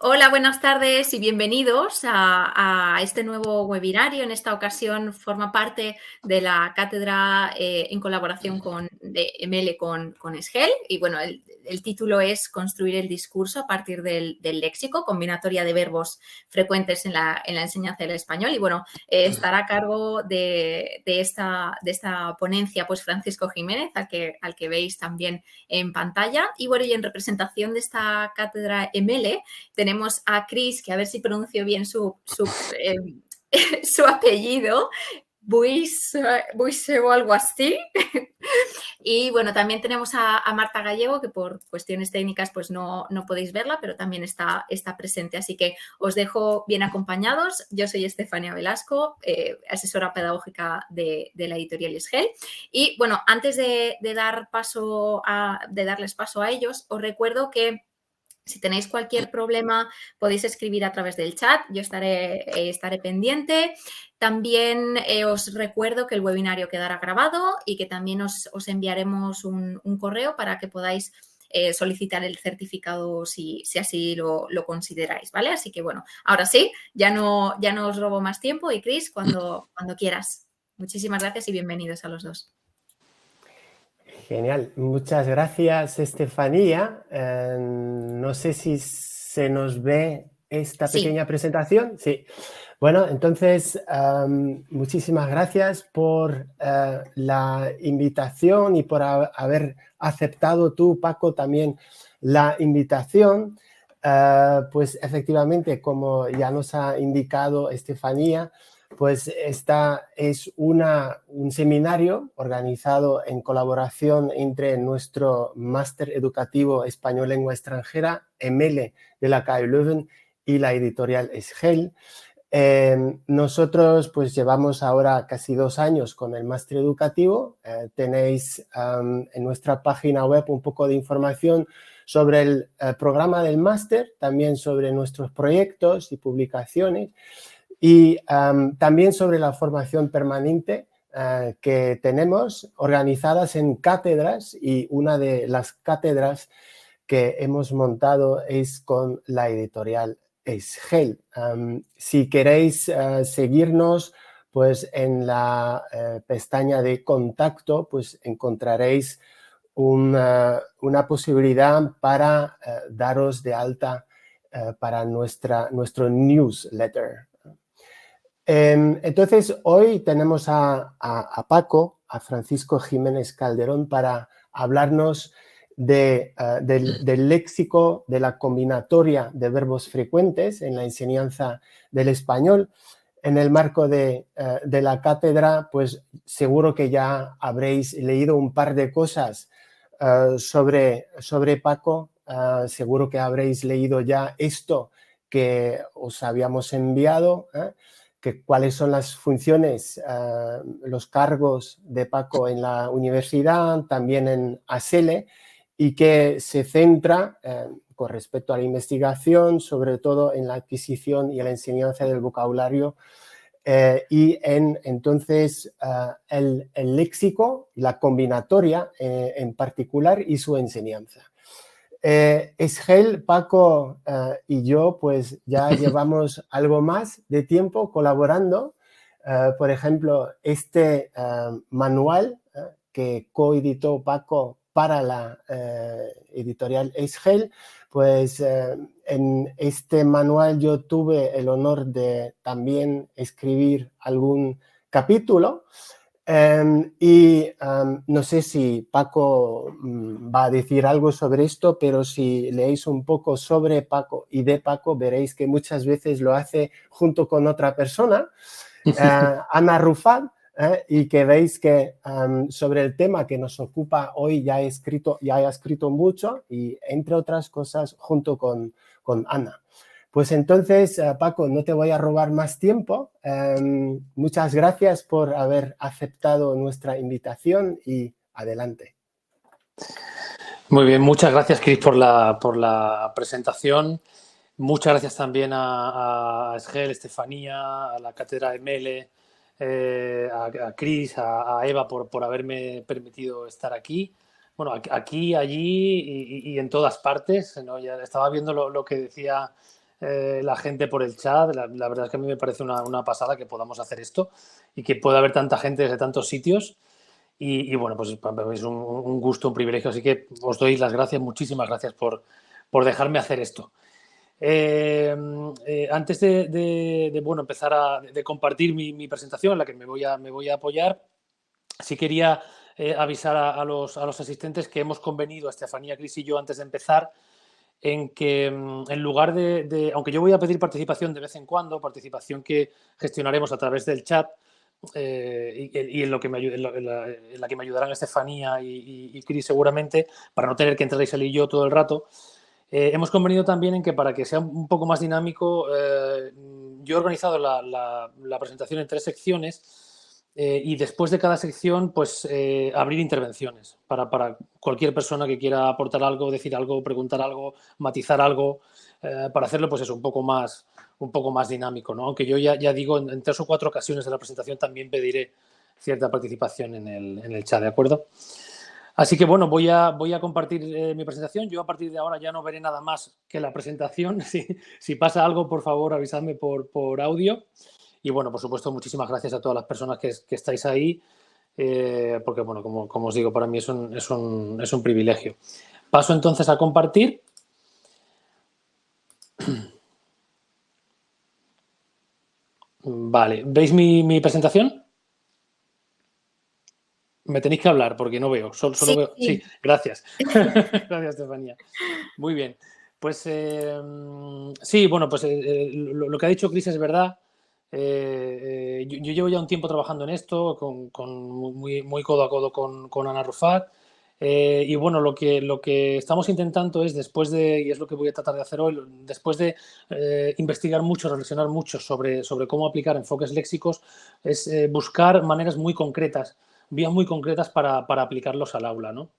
Hola, buenas tardes y bienvenidos a, este nuevo webinario. En esta ocasión forma parte de la cátedra eh, en colaboración con de ML con, con ESGEL. Y bueno, el, título es Construir el discurso a partir del, léxico, combinatoria de verbos frecuentes en la, en la enseñanza del español. Y bueno, eh, estará a cargo de, esta, de esta ponencia pues Francisco Jiménez, al que, al que veis también en pantalla. Y bueno, y en representación de esta cátedra ML tenemos tenemos a Chris, que a ver si pronuncio bien su, su, eh, apellido, Buis, o algo así. y bueno, también tenemos a, Marta Gallego, que por cuestiones técnicas pues no, podéis verla, pero también está, está, presente. Así que os dejo bien acompañados. Yo soy Estefania Velasco, eh, asesora pedagógica de, la editorial Yesgel. Y bueno, antes dar paso de darles paso a ellos, os recuerdo que... Si tenéis cualquier problema, podéis escribir a través del chat, yo estaré, eh, estaré pendiente. También eh, os recuerdo que el webinario quedará grabado y que también os, enviaremos un, correo para que podáis eh, solicitar el certificado si, así lo, consideráis, ¿vale? Así que bueno, ahora sí, ya no, ya no os robo más tiempo y Cris, cuando, cuando quieras. Muchísimas gracias y bienvenidos a los dos. Genial, muchas gracias Estefanía. Eh, no sé si se nos ve esta pequeña presentación. Sí. Bueno, entonces, em, muchísimas gracias por eh, la invitación y por haber aceptado tú, Paco, también la invitación. Eh, pues efectivamente, como ya nos ha indicado Estefanía, pues esta es una, un seminario organizado en colaboración entre nuestro máster educativo español lengua extranjera, ML, de la CAE Leuven y la editorial Esgel. Em, nosotros pues llevamos ahora casi dos años con el máster educativo. Eh, tenéis en nuestra página web un poco de información sobre el eh, programa del máster, también sobre nuestros proyectos y publicaciones. Y también sobre la formación permanente ah, que tenemos organizadas en cátedras y una de las cátedras que hemos montado es con la editorial Esgel. si queréis ah, seguirnos, pues en la eh, pestaña de contacto, pues encontraréis ah, una, posibilidad para eh, daros de alta eh, para nuestro newsletter. Em, entonces, hoy tenemos a, Paco, a Francisco Jiménez Calderón, para hablarnos eh, del, léxico, de la combinatoria de verbos frecuentes en la enseñanza del español. En el marco de, eh, la cátedra, pues seguro que ya habréis leído un par de cosas eh, sobre, sobre, Paco, seguro que habréis leído ya esto que os habíamos enviado cuáles son las funciones, ah, los cargos de Paco en la universidad, también en ASELE, y que se centra eh, con respecto a la investigación, sobre todo en la adquisición y la enseñanza del vocabulario eh, y en entonces ah, el, léxico, la combinatoria eh, en particular y su enseñanza. Esgel, eh, Paco eh, y yo, pues ya llevamos algo más de tiempo colaborando. Eh, por ejemplo, este manual que coeditó Paco para la editorial Esgel pues en este manual yo tuve el honor de también escribir algún capítulo. Em, y em, no sé si Paco mm, va a decir algo sobre esto, pero si leéis un poco sobre Paco y de Paco, veréis que muchas veces lo hace junto con otra persona, eh, Ana Rufat, eh, y que veis que em, sobre el tema que nos ocupa hoy ya ha escrito, escrito mucho, y entre otras cosas junto con Ana. Pues entonces, eh, Paco, no te voy a robar más tiempo. Em, muchas gracias por haber aceptado nuestra invitación y adelante. Muy bien, muchas gracias, Cris, por la, por la presentación. Muchas gracias también a, a Esgel, Estefanía, a la Cátedra de Mele, eh, a, Cris, a, Eva por, por haberme permitido estar aquí bueno, aquí, allí y, en todas partes. Ya estaba viendo lo, lo que decía eh, la gente por el chat. La, verdad es que a mí me parece una, pasada que podamos hacer esto y que pueda haber tanta gente desde tantos sitios. Y, bueno, pues es un, gusto, un privilegio. Así que os doy las gracias, muchísimas gracias por, dejarme hacer esto. Eh, eh, antes de, bueno, empezar a de compartir mi, presentación, en la que me voy a, apoyar, sí quería avisar a, los, a, los, asistentes que hemos convenido, Estefanía, Cris y yo, antes de empezar, en que mm, en lugar de, aunque yo voy a pedir participación de vez en cuando, participación que gestionaremos a través del chat eh, y, en, lo que me, la, que me ayudarán Estefanía y, y, seguramente, para no tener que entrar y salir yo todo el rato, eh, hemos convenido también en que para que sea un poco más dinámico, eh, yo he organizado la presentación en tres secciones eh, y después de cada sección, pues eh, abrir intervenciones para, cualquier persona que quiera aportar algo, decir algo, preguntar algo, matizar algo, eh, para hacerlo, pues es un poco más, un poco más dinámico, Aunque yo ya, ya digo, en, tres o cuatro ocasiones de la presentación también pediré cierta participación en el, chat, ¿de acuerdo? Así que bueno, voy a, voy a compartir mi presentación. Yo a partir de ahora ya no veré nada más que la presentación. Si, pasa algo, por favor, avisadme por, por audio. Y bueno, por supuesto, muchísimas gracias a todas las personas que, estáis ahí, eh, porque bueno, como, os digo, para mí es un, privilegio. Paso entonces a compartir. Vale, ¿veis mi, presentación? Me tenéis que hablar porque no veo, solo, sí. veo. Sí, gracias. gracias, Estefanía. Muy bien. Pues eh, sí, bueno, pues eh, lo, lo, que ha dicho Cris es verdad. Eh, eh, yo, llevo ya un tiempo trabajando en esto, con, muy, muy, codo a codo con, Ana Rufat. Eh, y bueno, lo que, lo que estamos intentando es, después de, y es lo que voy a tratar de hacer hoy, después de investigar mucho, reflexionar mucho sobre, sobre cómo aplicar enfoques léxicos, es buscar maneras muy concretas, vías muy concretas para, para aplicarlos al aula. ¿no?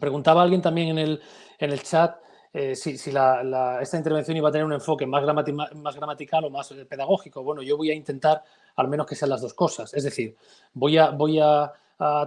Preguntaba alguien también en el, en el chat eh, si, si esta intervención iba a tener un enfoque más, más gramatical o más eh, pedagógico. Bueno, yo voy a intentar al menos que sean las dos cosas. Es decir, voy a, voy a,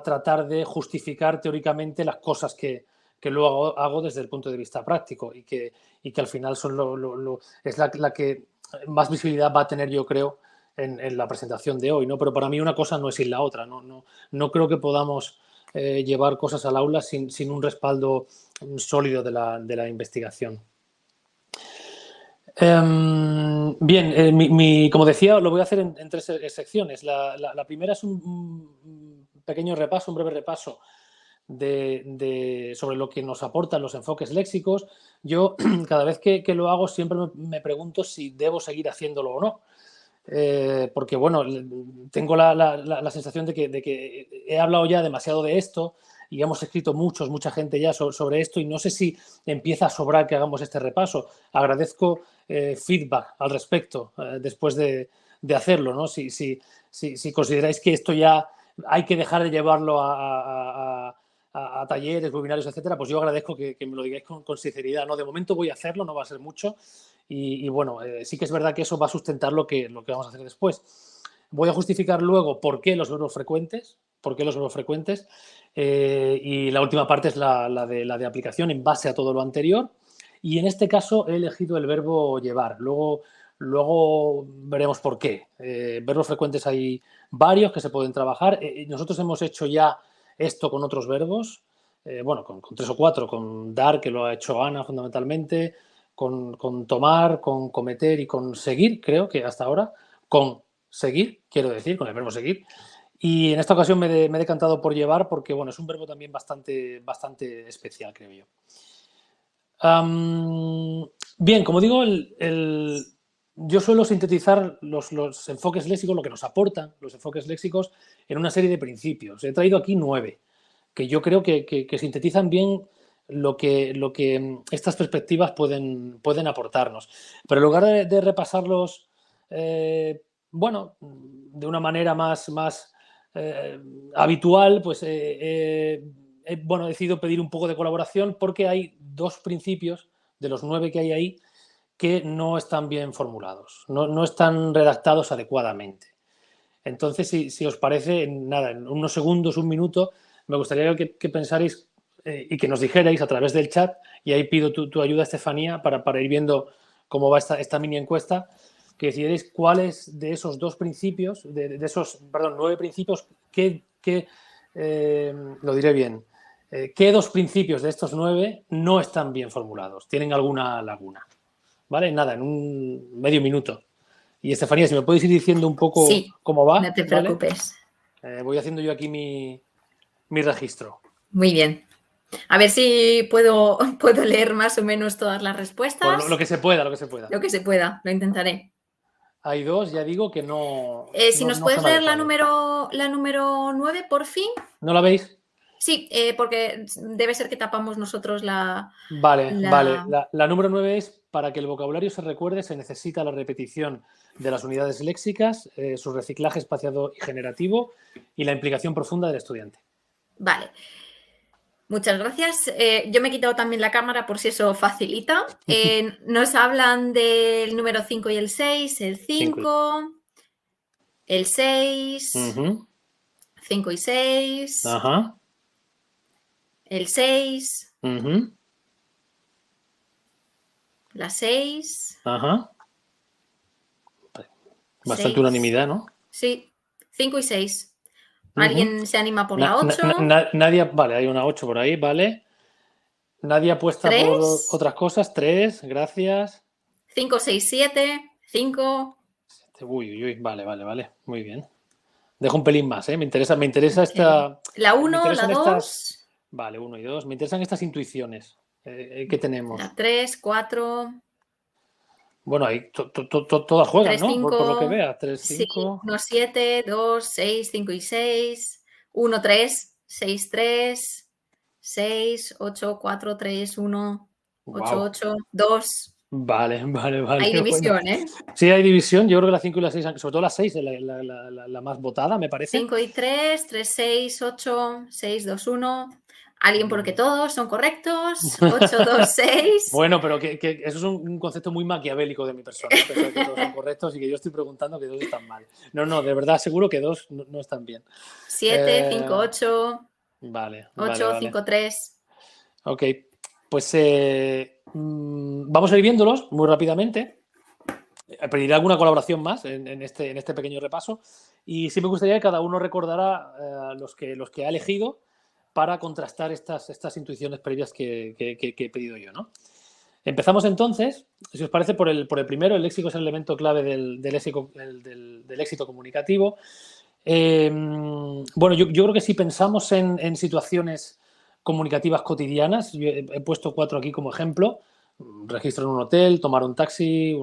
tratar de justificar teóricamente las cosas que, que luego hago, desde el punto de vista práctico y que, y que al final son lo, es la, que más visibilidad va a tener, yo creo, en, la presentación de hoy. ¿no? Pero para mí una cosa no es ir la otra. No, no, no creo que podamos eh, llevar cosas al aula sin, un respaldo sólido de la, investigación. Em, bien, eh, mi, como decía, lo voy a hacer en, tres secciones. La, primera es un pequeño repaso, un breve repaso de, sobre lo que nos aportan los enfoques léxicos. Yo cada vez que, lo hago siempre me, pregunto si debo seguir haciéndolo o no. Eh, porque bueno, tengo la, sensación de que, he hablado ya demasiado de esto y hemos escrito muchos, mucha gente ya sobre esto y no sé si empieza a sobrar que hagamos este repaso. Agradezco eh, feedback al respecto eh, después de, hacerlo, ¿no? Si, si, consideráis que esto ya hay que dejar de llevarlo a, a, a, a talleres, webinarios, etcétera, pues yo agradezco que, me lo digáis con, con sinceridad. No, de momento voy a hacerlo, no va a ser mucho, y, bueno, eh, sí que es verdad que eso va a sustentar lo que, lo que vamos a hacer después. Voy a justificar luego por qué los verbos frecuentes, por qué los verbos frecuentes. Eh, y la última parte es la, la, de, la de aplicación en base a todo lo anterior. Y en este caso he elegido el verbo llevar. Luego, luego veremos por qué. Eh, verbos frecuentes hay varios que se pueden trabajar. nosotros hemos hecho ya esto con otros verbos. bueno, con, con, tres o cuatro, con dar, que lo ha hecho Ana fundamentalmente, con, tomar, con cometer y con seguir, creo que hasta ahora, con seguir, quiero decir, con el verbo seguir, y en esta ocasión me, he decantado por llevar porque, bueno, es un verbo también bastante, bastante especial, creo yo. bien, como digo, yo suelo sintetizar los, enfoques léxicos, lo que nos aportan los enfoques léxicos, en una serie de principios. He traído aquí nueve, que yo creo que sintetizan bien lo que, lo que mm, estas perspectivas pueden, pueden aportarnos. Pero en lugar de, repasarlos, eh, bueno, mm, de una manera más, más eh, habitual, pues eh, bueno, he decidido pedir un poco de colaboración porque hay dos principios de los nueve que hay ahí que no están bien formulados, no, están redactados adecuadamente. Entonces, si, si, os parece, nada, en unos segundos, un minuto, me gustaría que, que pensarais eh, y que nos dijerais a través del chat. Y ahí pido tu, ayuda, Estefanía, para, para, ir viendo cómo va esta, esta mini encuesta, que decidierais cuáles de esos dos principios, de, esos, perdón, nueve principios, que, eh, lo diré bien, eh, qué dos principios de estos nueve no están bien formulados, tienen alguna laguna. ¿Vale? Nada, en un medio minuto. Y Estefanía, si me podéis ir diciendo un poco cómo va. No te preocupes. voy haciendo yo aquí mi registro. Muy bien. A ver si puedo, puedo leer más o menos todas las respuestas. Lo, que se pueda, lo que se pueda. Lo que se pueda, lo intentaré. Hay dos, ya digo que no. Eh, si nos puedes leer la número, la número por fin. ¿No la veis? Sí, eh, porque debe ser que tapamos nosotros la. Vale, vale. La, número nueve es para que el vocabulario se recuerde, se necesita la repetición de las unidades léxicas, eh, su reciclaje espaciado y generativo y la implicación profunda del estudiante. Vale. Muchas gracias. Eh, yo me he quitado también la cámara por si eso facilita. Eh, nos hablan del número 5 y el 6, el 5, el 6, 5 y 6, el 6, uh la 6. Ajá. Bastante unanimidad, ¿no? Sí, 5 y 6. ¿Alguien se anima por la 8? nadie, vale, hay una 8 por ahí, vale. Nadie apuesta por otras cosas. 3, gracias. 5, 6, 7, 5. Uy, uy, uy, vale, vale, vale. Muy bien. Dejo un pelín más, ¿eh? Me interesa, me interesa esta. La 1, la 2. Vale, 1 y 2. Me interesan estas intuiciones ¿Qué eh, eh, que tenemos. La 3, 4. Bueno, ahí to, to, todas juegan, ¿no? por, lo que vea. 3, 5. 1, 7, 2, 6, 5 y 6. 1, 3, 6, 3. 6, 8, 4, 3, 1, 8, 8, 2. Vale, vale, vale. Hay división, ¿eh? Sí, hay división. Yo creo que la 5 y la 6, sobre todo la 6 es la, la, la, la, más votada, me parece. 5 y 3, 3, 6, 8, 6, 2, 1 alguien porque todos son correctos, 8, 2, 6... bueno, pero que, eso es un, concepto muy maquiavélico de mi persona, que todos son correctos y que yo estoy preguntando que dos están mal. No, no, de verdad seguro que dos no, están bien. 7, 5, 8. Vale. 8, 5, 3. Ok, pues eh, mm, vamos a ir viéndolos muy rápidamente. Eh, pediré alguna colaboración más en, este, en este pequeño repaso. Y sí me gustaría que cada uno recordara eh, a los, que, los que ha elegido para contrastar estas, estas intuiciones previas que, he pedido yo. ¿no? Empezamos entonces, si os parece, por el, por el primero. El léxico es el elemento clave del, del, éxito, comunicativo. Em, bueno, yo, creo que si pensamos en, situaciones comunicativas cotidianas, he, puesto cuatro aquí como ejemplo, registrar en un hotel, tomar un taxi,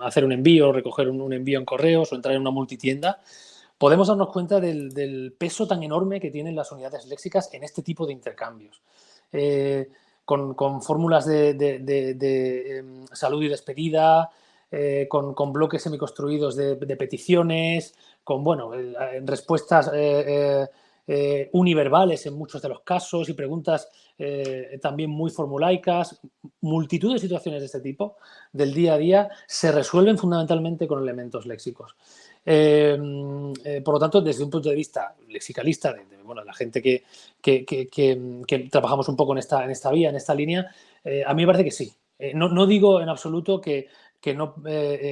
hacer un envío, recoger un, un envío en correos o entrar en una multitienda podemos darnos cuenta del, peso tan enorme que tienen las unidades léxicas en este tipo de intercambios. Eh, con, fórmulas de, em, salud y despedida, eh, con, bloques semiconstruidos de, peticiones, con bueno, respuestas eh, univerbales en muchos de los casos y preguntas también muy formulaicas. Multitud de situaciones de este tipo del día a día se resuelven fundamentalmente con elementos léxicos. Eh, eh, por lo tanto, desde un punto de vista lexicalista, de, la gente que, trabajamos un poco en esta, en esta vía, en esta línea, eh, a mí me parece que sí. No, digo en absoluto que no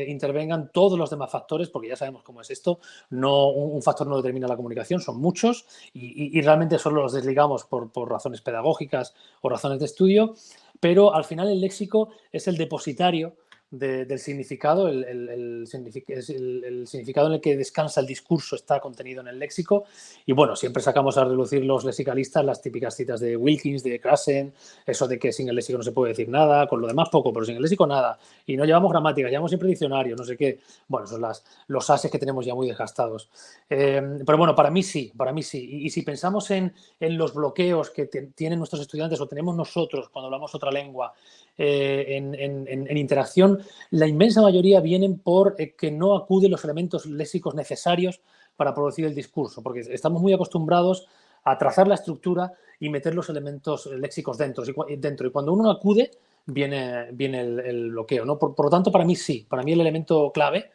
intervengan todos los demás factores, porque ya sabemos cómo es esto, no, un, factor no determina la comunicación, son muchos y, realmente solo los desligamos por, por razones pedagógicas o razones de estudio, pero al final el léxico es el depositario del significado, el, significado en el que descansa el discurso está contenido en el léxico. Y bueno, siempre sacamos a relucir los lexicalistas las típicas citas de Wilkins, de Krasen, eso de que sin el léxico no se puede decir nada, con lo demás poco, pero sin el léxico nada. Y no llevamos gramática, llevamos siempre diccionario, no sé qué. Bueno, son las, los ases que tenemos ya muy desgastados. Em, pero bueno, para mí sí, para mí sí. Y, si pensamos en, los bloqueos que tienen nuestros estudiantes o tenemos nosotros cuando hablamos otra lengua, eh, en, interacción, la inmensa mayoría vienen por eh, que no acude los elementos léxicos necesarios para producir el discurso, porque estamos muy acostumbrados a trazar la estructura y meter los elementos léxicos dentro. Y, dentro. y cuando uno acude, viene, viene el, bloqueo. ¿no? Por, lo tanto, para mí sí, para mí el elemento clave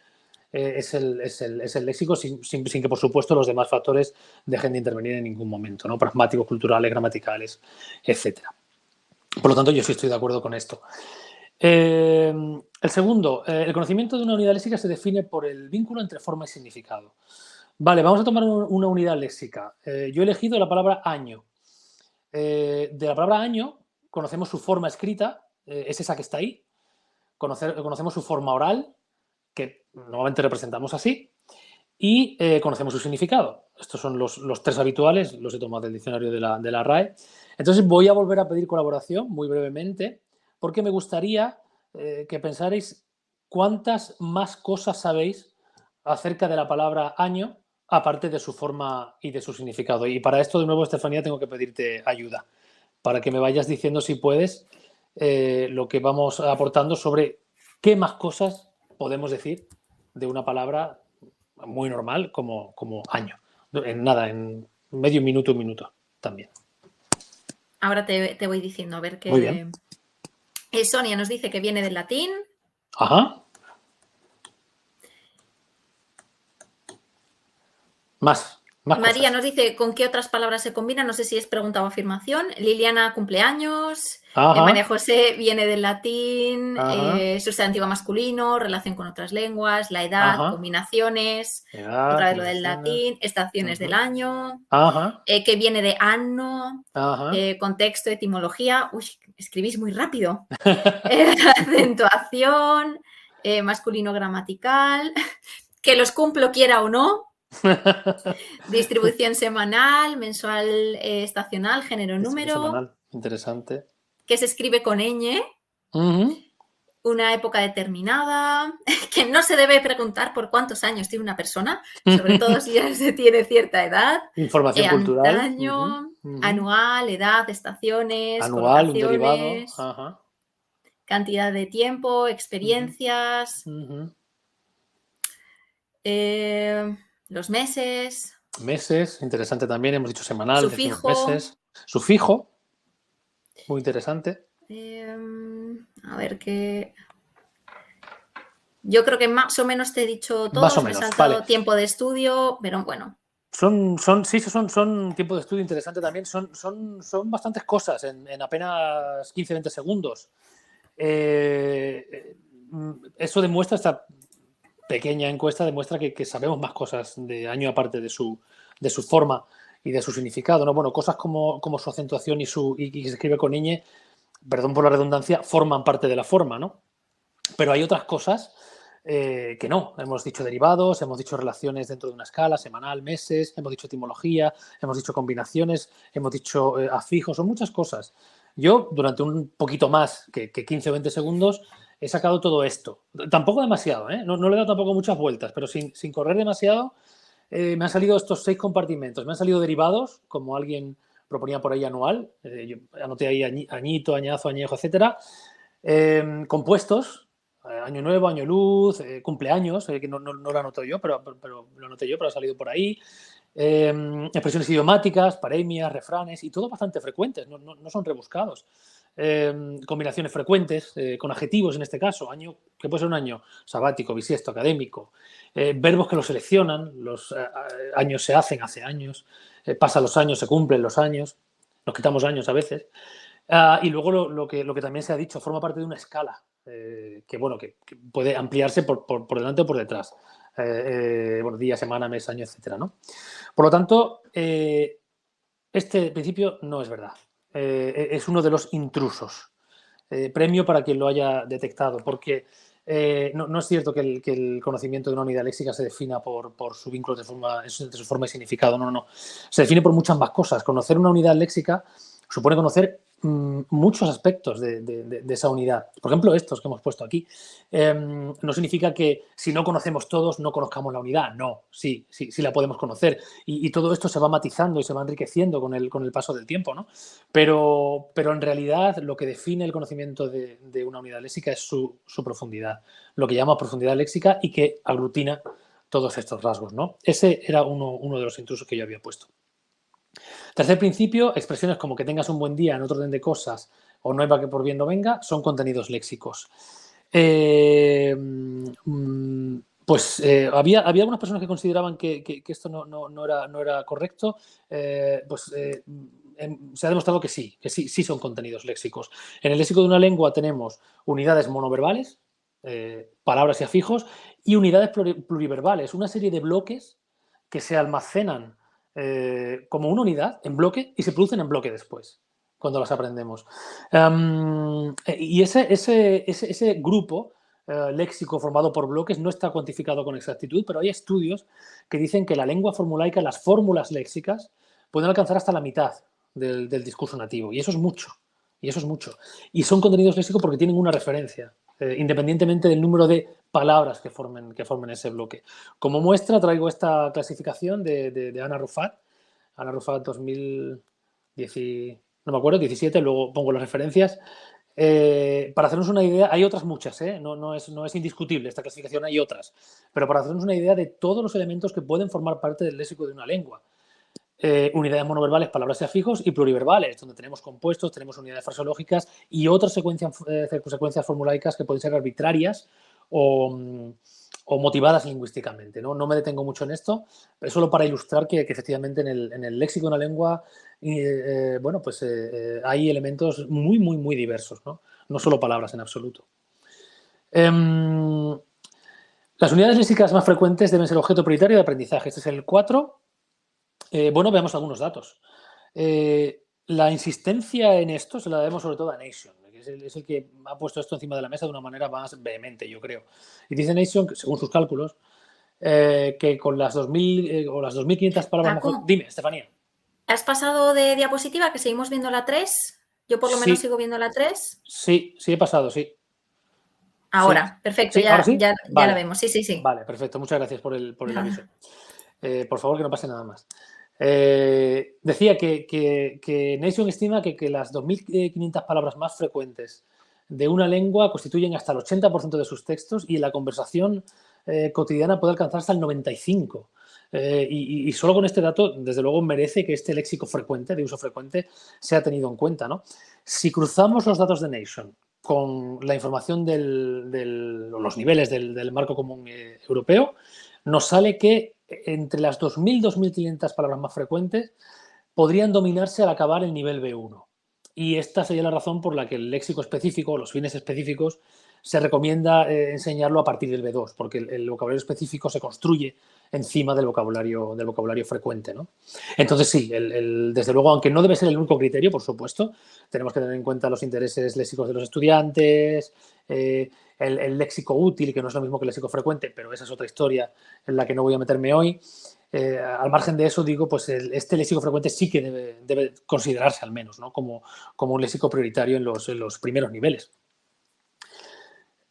eh, es, el, léxico, sin, sin, que por supuesto los demás factores dejen de intervenir en ningún momento, ¿no? pragmáticos, culturales, gramaticales, etcétera. Por lo tanto, yo sí estoy de acuerdo con esto. Eh, el segundo, eh, el conocimiento de una unidad léxica se define por el vínculo entre forma y significado. Vale, vamos a tomar una unidad léxica. Eh, yo he elegido la palabra año. de la palabra año conocemos su forma escrita, es esa que está ahí. conocemos su forma oral, que normalmente representamos así y eh, conocemos su significado. Estos son los, tres habituales, los he tomado del diccionario de la, de RAE. Entonces voy a volver a pedir colaboración muy brevemente porque me gustaría eh, que pensarais cuántas más cosas sabéis acerca de la palabra año, aparte de su forma y de su significado. Y para esto, de nuevo, Estefanía, tengo que pedirte ayuda para que me vayas diciendo, si puedes, eh, lo que vamos aportando sobre qué más cosas podemos decir de una palabra muy normal como, como año. En nada, en medio minuto, un minuto también. Ahora te, voy diciendo, a ver qué. Eh, Sonia nos dice que viene del latín. Ajá. Más. María nos dice con qué otras palabras se combina? no sé si es pregunta o afirmación. Liliana, cumpleaños. Eh, María José viene del latín, eh, sustantivo masculino, relación con otras lenguas, la edad, combinaciones, otra vez lo del latín, estaciones del año, eh, que viene de ano, contexto, etimología. Uy, escribís muy rápido. acentuación, masculino gramatical, que los cumplo quiera o no. Distribución semanal, mensual, eh, estacional, género número. Interesante. Que se escribe con ñ. Una época determinada, que no se debe preguntar por cuántos años tiene una persona, sobre todo si ya se tiene cierta edad. Información eh, cultural. Año, Anual, edad, estaciones. Anual, un derivado. Cantidad de tiempo, experiencias. Eh, los meses. Meses, interesante también, hemos dicho semanal, sufijo. meses. Sufijo, muy interesante. Em, a ver qué. Yo creo que más o menos te he dicho todo. Más o menos, tiempo de estudio, pero bueno. Son, son, sí, son, son tiempo de estudio interesante también. Son, son, son bastantes cosas en, apenas 15-20 segundos. Eh, eh, mm, eso demuestra esta pequeña encuesta demuestra que, sabemos más cosas de año aparte de su, de su forma y de su significado. ¿no? Bueno, cosas como, como su acentuación y, su, y, que se escribe con ñe, perdón por la redundancia, forman parte de la forma, ¿no? Pero hay otras cosas eh, que no. Hemos dicho derivados, hemos dicho relaciones dentro de una escala, semanal, meses, hemos dicho etimología, hemos dicho combinaciones, hemos dicho eh, afijos, son muchas cosas. Yo, durante un poquito más que, que 15 o 20 segundos, he sacado todo esto. Tampoco demasiado, ¿eh? no, le he dado tampoco muchas vueltas, pero sin, correr demasiado, eh, me han salido estos seis compartimentos. Me han salido derivados, como alguien proponía por ahí anual. Eh, yo anoté ahí añito, añazo, añejo, etcétera. compuestos, año nuevo, año luz, cumpleaños, que no, no, no, lo anoté yo, pero, pero lo anoté yo, pero ha salido por ahí. expresiones idiomáticas, paremias, refranes y todo bastante frecuentes, no son rebuscados. Em, combinaciones frecuentes, eh, con adjetivos en este caso, año, que puede ser un año sabático, bisiesto, académico, eh, verbos que lo seleccionan, los eh, años se hacen hace años, pasan los años, se cumplen los años, nos quitamos años a veces. Ah, y luego lo, que, lo que también se ha dicho, forma parte de una escala, que bueno, que, puede ampliarse por, delante o por detrás. Bueno, día, semana, mes, año, etcétera, ¿no? Por lo tanto, este principio no es verdad. Eh, es uno de los intrusos. Eh, premio para quien lo haya detectado, porque eh, no, es cierto que el, conocimiento de una unidad léxica se defina por, su vínculo de, forma, su forma y significado, no, no, no. Se define por muchas más cosas. Conocer una unidad léxica supone conocer Mm, muchos aspectos de, esa unidad. Por ejemplo, estos que hemos puesto aquí. Em, no significa que si no conocemos todos, no conozcamos la unidad. No, sí, sí, la podemos conocer. Y, todo esto se va matizando y se va enriqueciendo con el, con el paso del tiempo, ¿no? Pero, pero, en realidad lo que define el conocimiento de, una unidad léxica es su, profundidad, lo que llama profundidad léxica y que aglutina todos estos rasgos, ¿no? Ese era uno, uno de los intrusos que yo había puesto. Tercer principio, expresiones como que tengas un buen día en otro orden de cosas o no para que por bien no venga, son contenidos léxicos. Eh, mm, pues eh, había, había algunas personas que consideraban que, esto no, era, no era correcto. Eh, pues em, se ha demostrado que sí, que sí, sí son contenidos léxicos. En el léxico de una lengua tenemos unidades monoverbales, palabras y afijos, y unidades pluriverbales, una serie de bloques que se almacenan eh, como una unidad en bloque y se producen en bloque después, cuando las aprendemos. Em, y ese, ese, grupo eh, léxico formado por bloques no está cuantificado con exactitud, pero hay estudios que dicen que la lengua formulaica, las fórmulas léxicas, pueden alcanzar hasta la mitad del, del discurso nativo. Y eso es mucho. Y eso es mucho. Y son contenidos léxicos porque tienen una referencia. Eh, independientemente del número de palabras que formen, que formen ese bloque. Como muestra traigo esta clasificación de, Ana Rufat, Ana Rufat 2017, no me acuerdo, 17, luego pongo las referencias. Eh, para hacernos una idea, hay otras muchas, ¿eh? no, es, no, es, indiscutible esta clasificación, hay otras, pero para hacernos una idea de todos los elementos que pueden formar parte del léxico de una lengua. Eh, unidades monoverbales, palabras y afijos, y pluriverbales, donde tenemos compuestos, tenemos unidades fraseológicas y otras secuencias, eh, secuencias formulaicas que pueden ser arbitrarias o, mm, motivadas lingüísticamente. ¿no? me detengo mucho en esto, pero solo para ilustrar que, efectivamente en el, léxico de una lengua eh, bueno, pues, hay elementos muy, muy, muy diversos, no, no solo palabras en absoluto. Em, las unidades léxicas más frecuentes deben ser objeto prioritario de aprendizaje. Este es el 4 eh, bueno, veamos algunos datos. Eh, la insistencia en esto se la debemos sobre todo a Nation, que es el, que ha puesto esto encima de la mesa de una manera más vehemente, yo creo. Y dice Nation, según sus cálculos, eh, que con las 2.000 o las 2.500 palabras... Mejor... Dime, Estefanía. ¿Has pasado de diapositiva que seguimos viendo la 3? Yo por lo menos sigo viendo la 3. Sí, sí he pasado, sí. Ahora, perfecto, ya, la vemos. Sí, sí, sí. Vale, perfecto. Muchas gracias por el, por aviso. por favor, que no pase nada más. Eh, decía que, Nation estima que, las 2.500 palabras más frecuentes de una lengua constituyen hasta el 80% de sus textos y la conversación eh, cotidiana puede alcanzar hasta el 95%. Eh, y, solo con este dato, desde luego, merece que este léxico frecuente, de uso frecuente, sea tenido en cuenta. ¿no? Si cruzamos los datos de Nation con la información de los niveles del, del marco común europeo, nos sale que entre las 2.000 2.500 palabras más frecuentes podrían dominarse al acabar el nivel B1. Y esta sería la razón por la que el léxico específico, los fines específicos, se recomienda eh, enseñarlo a partir del B2, porque el, vocabulario específico se construye encima del vocabulario, del vocabulario frecuente. ¿no? Entonces sí, desde luego, aunque no debe ser el único criterio, por supuesto, tenemos que tener en cuenta los intereses léxicos de los estudiantes, eh, el, léxico útil, que no es lo mismo que el léxico frecuente, pero esa es otra historia en la que no voy a meterme hoy. Eh, al margen de eso, digo, pues este léxico frecuente sí que debe, considerarse al menos ¿no? como, como un léxico prioritario en los, en los primeros niveles.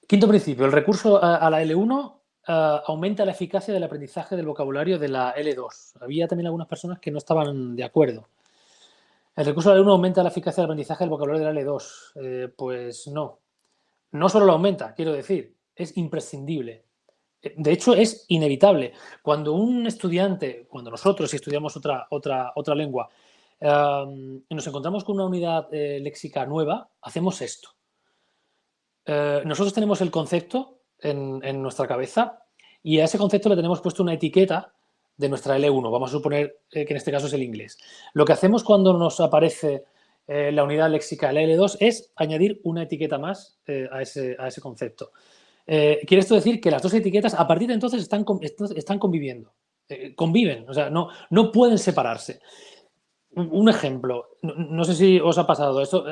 Quinto principio, el recurso a, la L1 eh, aumenta la eficacia del aprendizaje del vocabulario de la L2. Había también algunas personas que no estaban de acuerdo. El recurso a la L1 aumenta la eficacia del aprendizaje del vocabulario de la L2. Eh, pues no. No solo lo aumenta, quiero decir, es imprescindible. Eh, de hecho, es inevitable. Cuando un estudiante, cuando nosotros si estudiamos otra, otra, otra lengua, nos encontramos con una unidad léxica nueva, hacemos esto. Eh, nosotros tenemos el concepto en, nuestra cabeza y a ese concepto le tenemos puesto una etiqueta de nuestra L1. Vamos a suponer eh, que en este caso es el inglés. Lo que hacemos cuando nos aparece eh, la unidad léxica, la L2, es añadir una etiqueta más a ese, concepto. quiere esto decir que las dos etiquetas a partir de entonces están, conviviendo, conviven, o sea, no, pueden separarse. Un ejemplo, no sé si os ha pasado esto,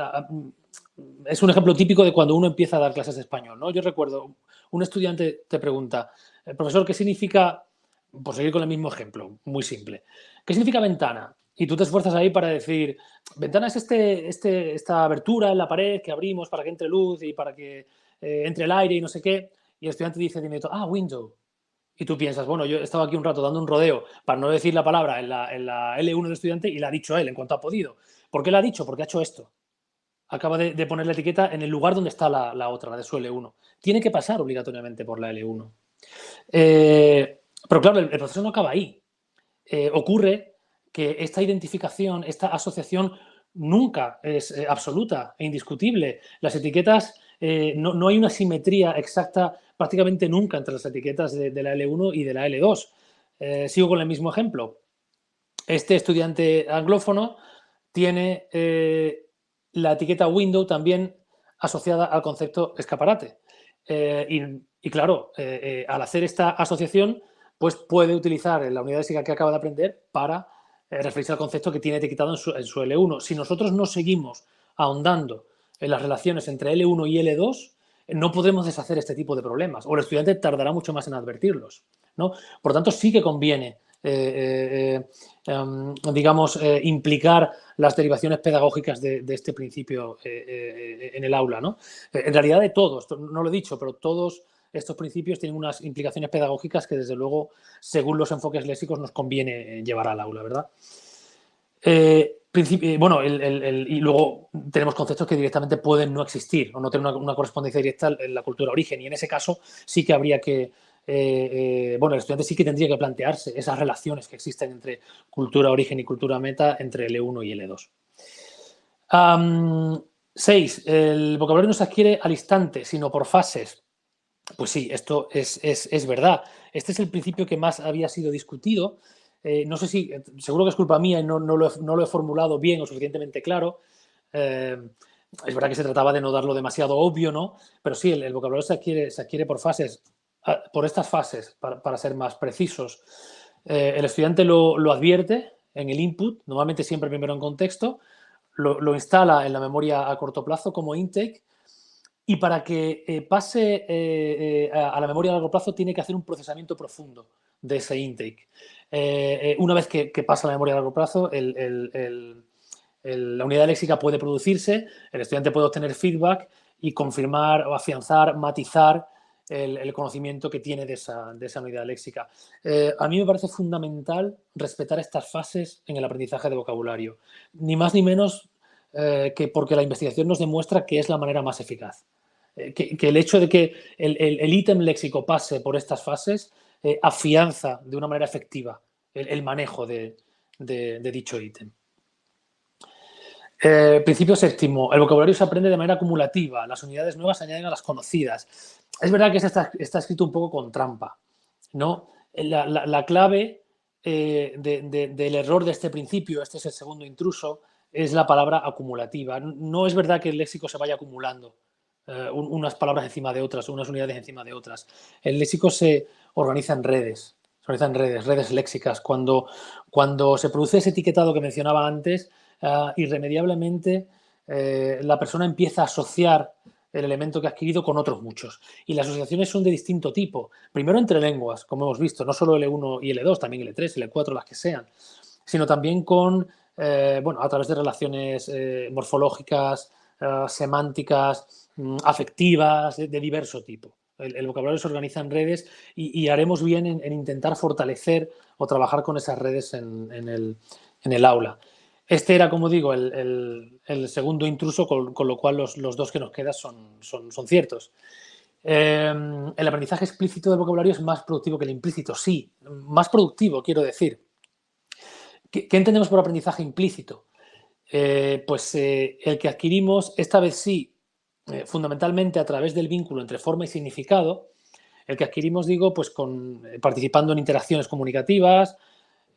es un ejemplo típico de cuando uno empieza a dar clases de español, ¿no? Yo recuerdo, un estudiante te pregunta, eh, profesor, ¿qué significa, por seguir con el mismo ejemplo, muy simple, ¿qué significa ventana? Y tú te esfuerzas ahí para decir, ventana es este, este, esta abertura en la pared que abrimos para que entre luz y para que eh, entre el aire y no sé qué. Y el estudiante dice ah, window. Y tú piensas, bueno, yo he estado aquí un rato dando un rodeo para no decir la palabra en la, en la L1 del estudiante y la ha dicho él en cuanto ha podido. ¿Por qué la ha dicho? Porque ha hecho esto acaba de, poner la etiqueta en el lugar donde está la, otra, la de su L1. Tiene que pasar obligatoriamente por la L1. Eh, pero claro, el, proceso no acaba ahí. Eh, ocurre que esta identificación, esta asociación nunca es eh, absoluta e indiscutible. Las etiquetas, no, hay una simetría exacta prácticamente nunca entre las etiquetas de, de la L1 y de la L2. sigo con el mismo ejemplo. Este estudiante anglófono tiene la etiqueta window también asociada al concepto escaparate. Eh, y, claro, eh, eh, al hacer esta asociación, pues puede utilizar la unidad física que acaba de aprender para referirse al concepto que tiene etiquetado en su, L1. Si nosotros no seguimos ahondando en las relaciones entre L1 y L2, no podremos deshacer este tipo de problemas o el estudiante tardará mucho más en advertirlos. ¿no? Por tanto, sí que conviene Em, digamos, eh, implicar las derivaciones pedagógicas de, este principio eh, eh, en el aula. ¿no? En realidad de todos, no lo he dicho, pero todos estos principios tienen unas implicaciones pedagógicas que desde luego, según los enfoques léxicos, nos conviene llevar al aula, ¿verdad? bueno, y luego tenemos conceptos que directamente pueden no existir o no tener una correspondencia directa en la cultura origen y en ese caso sí que habría que eh, eh, bueno, el estudiante sí que tendría que plantearse esas relaciones que existen entre cultura origen y cultura meta, entre L1 e y L2. E seis, el vocabulario no se adquiere al instante, sino por fases. Pues sí, esto es, verdad. Este es el principio que más había sido discutido. Eh, no sé si, seguro que es culpa mía y no, no, lo, he, formulado bien o suficientemente claro. es verdad que se trataba de no darlo demasiado obvio, ¿no? Pero sí, el, vocabulario se adquiere por fases por estas fases, para, ser más precisos. Eh, el estudiante lo, advierte en el input, normalmente siempre primero en contexto, lo, instala en la memoria a corto plazo como intake y para que eh, pase eh, a, la memoria a largo plazo tiene que hacer un procesamiento profundo de ese intake. una vez que, pasa a la memoria a largo plazo, la unidad léxica puede producirse, el estudiante puede obtener feedback y confirmar o afianzar, matizar el, conocimiento que tiene de esa, de unidad léxica. Eh, a mí me parece fundamental respetar estas fases en el aprendizaje de vocabulario, ni más ni menos eh, que porque la investigación nos demuestra que es la manera más eficaz. Eh, que, el hecho de que el ítem léxico pase por estas fases afianza de una manera efectiva el, manejo de, de dicho ítem. Eh, principio séptimo, el vocabulario se aprende de manera acumulativa, las unidades nuevas se añaden a las conocidas. Es verdad que está, escrito un poco con trampa, ¿no? Eh, la, clave eh, del error de este principio, este es el segundo intruso, es la palabra acumulativa. No es verdad que el léxico se vaya acumulando unas palabras encima de otras, unas unidades encima de otras. El léxico se organiza en redes, se organiza en redes, redes léxicas. cuando se produce ese etiquetado que mencionaba antes, Ah, irremediablemente eh, la persona empieza a asociar el elemento que ha adquirido con otros muchos. Y las asociaciones son de distinto tipo. Primero entre lenguas, como hemos visto, no solo L1 y L2, también L3, L4, las que sean, sino también con, eh, a través de relaciones eh, morfológicas, ah, semánticas, mm, afectivas, de, diverso tipo. El, vocabulario se organiza en redes y, haremos bien en, intentar fortalecer o trabajar con esas redes en el aula. Este era, como digo, el, segundo intruso, con, lo cual los, dos que nos quedan son, ciertos. Em, el aprendizaje explícito del vocabulario es más productivo que el implícito, sí, más productivo, quiero decir. ¿Qué, entendemos por aprendizaje implícito? Eh, pues eh, el que adquirimos, esta vez sí, eh, fundamentalmente a través del vínculo entre forma y significado, el que adquirimos, digo, pues con, participando en interacciones comunicativas,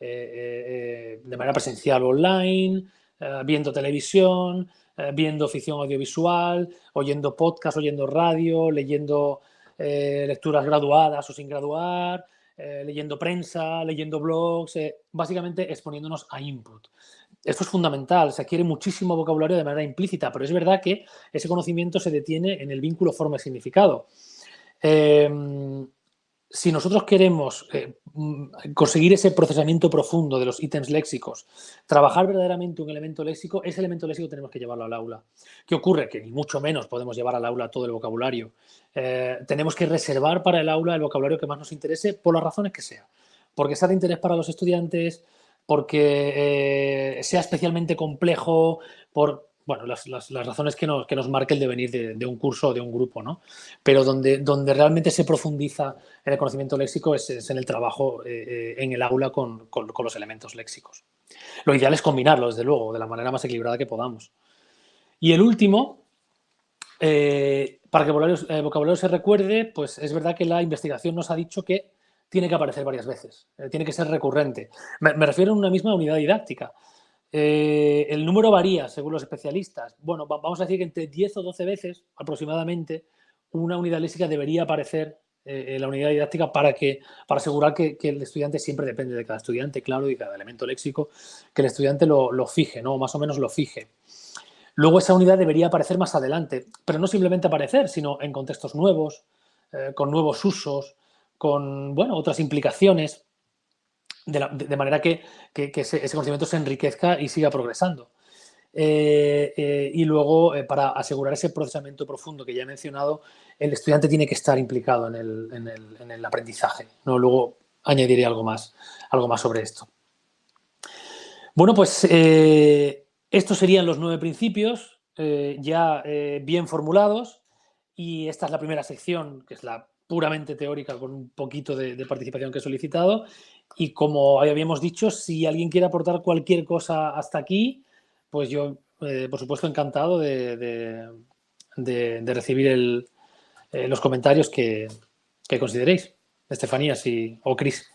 eh, eh, de manera presencial o online, eh, viendo televisión, viendo ficción audiovisual, oyendo podcast, oyendo radio, leyendo lecturas graduadas o sin graduar, leyendo prensa, leyendo blogs, básicamente exponiéndonos a input esto es fundamental, se adquiere muchísimo vocabulario de manera implícita, pero es verdad que ese conocimiento se detiene en el vínculo forma-significado si nosotros queremos eh, mm, conseguir ese procesamiento profundo de los ítems léxicos, trabajar verdaderamente un elemento léxico, ese elemento léxico tenemos que llevarlo al aula. ¿Qué ocurre? Que ni mucho menos podemos llevar al aula todo el vocabulario. Eh, tenemos que reservar para el aula el vocabulario que más nos interese por las razones que sea. Porque sea de interés para los estudiantes, porque eh, sea especialmente complejo, por bueno, las, razones que nos, que nos el devenir de, un curso o de un grupo, ¿no? Pero donde, donde realmente se profundiza en el conocimiento léxico es, en el trabajo eh, eh, en el aula con, los elementos léxicos. Lo ideal es combinarlo, desde luego, de la manera más equilibrada que podamos. Y el último, eh, para que el vocabulario, se recuerde, pues es verdad que la investigación nos ha dicho que tiene que aparecer varias veces, tiene que ser recurrente. me, refiero a una misma unidad didáctica. Eh, el número varía según los especialistas. Bueno, vamos a decir que entre 10 o 12 veces aproximadamente una unidad léxica debería aparecer eh, en la unidad didáctica para, que, para asegurar que, el estudiante siempre depende de cada estudiante, claro, y cada elemento léxico, que el estudiante lo, fije, ¿no? más o menos lo fije. Luego esa unidad debería aparecer más adelante, pero no simplemente aparecer, sino en contextos nuevos, eh, con nuevos usos, con bueno, otras implicaciones de, manera que, que, ese, conocimiento se enriquezca y siga progresando. Eh, eh, y luego, eh, para asegurar ese procesamiento profundo que ya he mencionado, el estudiante tiene que estar implicado en el, aprendizaje. ¿no? Luego añadiré algo más, algo más sobre esto. Bueno, pues estos serían los nueve principios ya bien formulados y esta es la primera sección, que es la puramente teórica con un poquito de participación que he solicitado y como habíamos dicho, si alguien quiere aportar cualquier cosa hasta aquí, pues yo, eh, por supuesto, encantado de, recibir eh, los comentarios que, consideréis. Estefanía o Cris.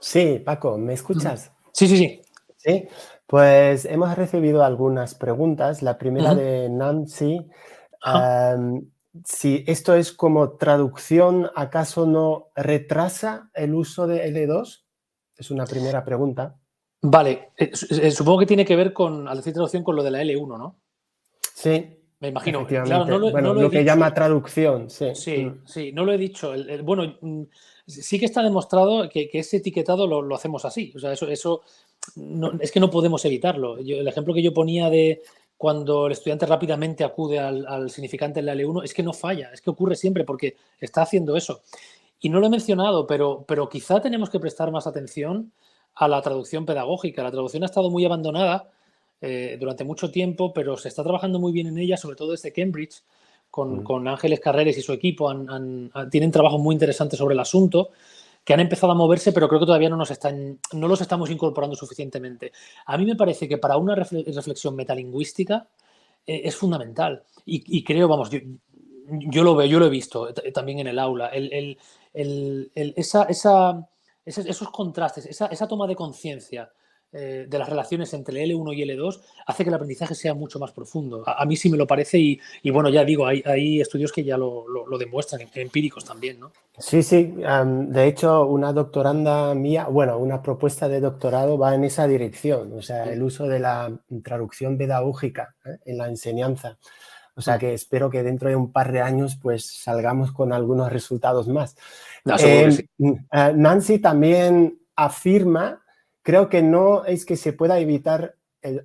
Sí, Paco, ¿me escuchas? Sí, sí, sí. Sí, pues hemos recibido algunas preguntas. La primera de Nancy. Ah. si esto es como traducción, ¿acaso no retrasa el uso de L2? Es una primera pregunta. Vale, eh, eh, supongo que tiene que ver con, al decir traducción, con lo de la L1, ¿no? Sí. Me imagino. lo, bueno, lo, que llama traducción, sí. Sí, mm. sí, no lo he dicho. bueno, mm, sí que está demostrado que, ese etiquetado lo, hacemos así. O sea, eso, es que no podemos evitarlo. el ejemplo que yo ponía de cuando el estudiante rápidamente acude al, significante de la L1 es que no falla, es que ocurre siempre porque está haciendo eso. Y no lo he mencionado, pero, pero quizá tenemos que prestar más atención a la traducción pedagógica. La traducción ha estado muy abandonada eh, durante mucho tiempo, pero se está trabajando muy bien en ella, sobre todo desde Cambridge, con, mm. Ángeles Carreres y su equipo. tienen trabajos muy interesantes sobre el asunto que han empezado a moverse, pero creo que todavía no, nos están, no los estamos incorporando suficientemente. A mí me parece que para una reflexión metalingüística eh, es fundamental. Y, creo, vamos, yo, yo, lo veo, yo lo he visto eh, también en el aula. el, el, esos contrastes, esa, toma de conciencia eh, de las relaciones entre L1 y L2 e hace que el aprendizaje sea mucho más profundo. A, mí sí me lo parece y, bueno, ya digo, hay, estudios que ya lo, demuestran, em, empíricos también, ¿no? Sí, sí. de hecho, una doctoranda mía, bueno, una propuesta de doctorado va en esa dirección, o sea, el uso de la traducción pedagógica ¿eh? en la enseñanza. O sea que espero que dentro de un par de años pues salgamos con algunos resultados más. Ah, eh, mm, ah, Nancy también afirma, creo que no es que se pueda evitar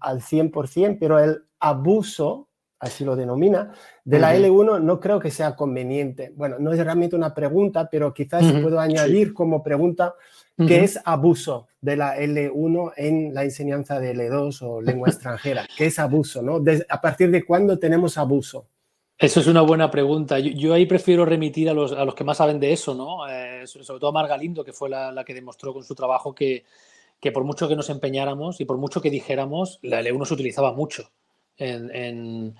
al 100%, pero el abuso, así lo denomina, de la L1 no creo que sea conveniente. Bueno, no es realmente una pregunta, pero quizás puedo añadir como pregunta ¿Qué es abuso de la L1 en la enseñanza de L2 o lengua extranjera, ¿Qué es abuso, ¿no? ¿A partir de cuándo tenemos abuso? Eso es una buena pregunta. Yo, ahí prefiero remitir a los, que más saben de eso, ¿no? Eh, sobre todo a Marga Lindo, que fue la, que demostró con su trabajo que, que por mucho que nos empeñáramos y por mucho que dijéramos, la L1 se utilizaba mucho en,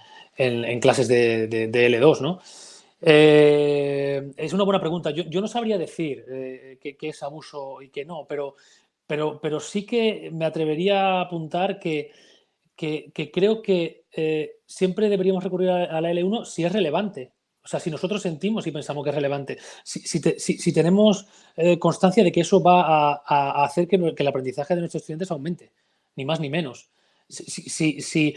clases de, de, L2, ¿no? Eh, es una buena pregunta. Yo, no sabría decir eh, que, es abuso y que no, pero, pero, pero sí que me atrevería a apuntar que, creo que eh, siempre deberíamos recurrir a, la L1 si es relevante. O sea, si nosotros sentimos y pensamos que es relevante, si, tenemos constancia de que eso va a, hacer que, el aprendizaje de nuestros estudiantes aumente, ni más ni menos. Si,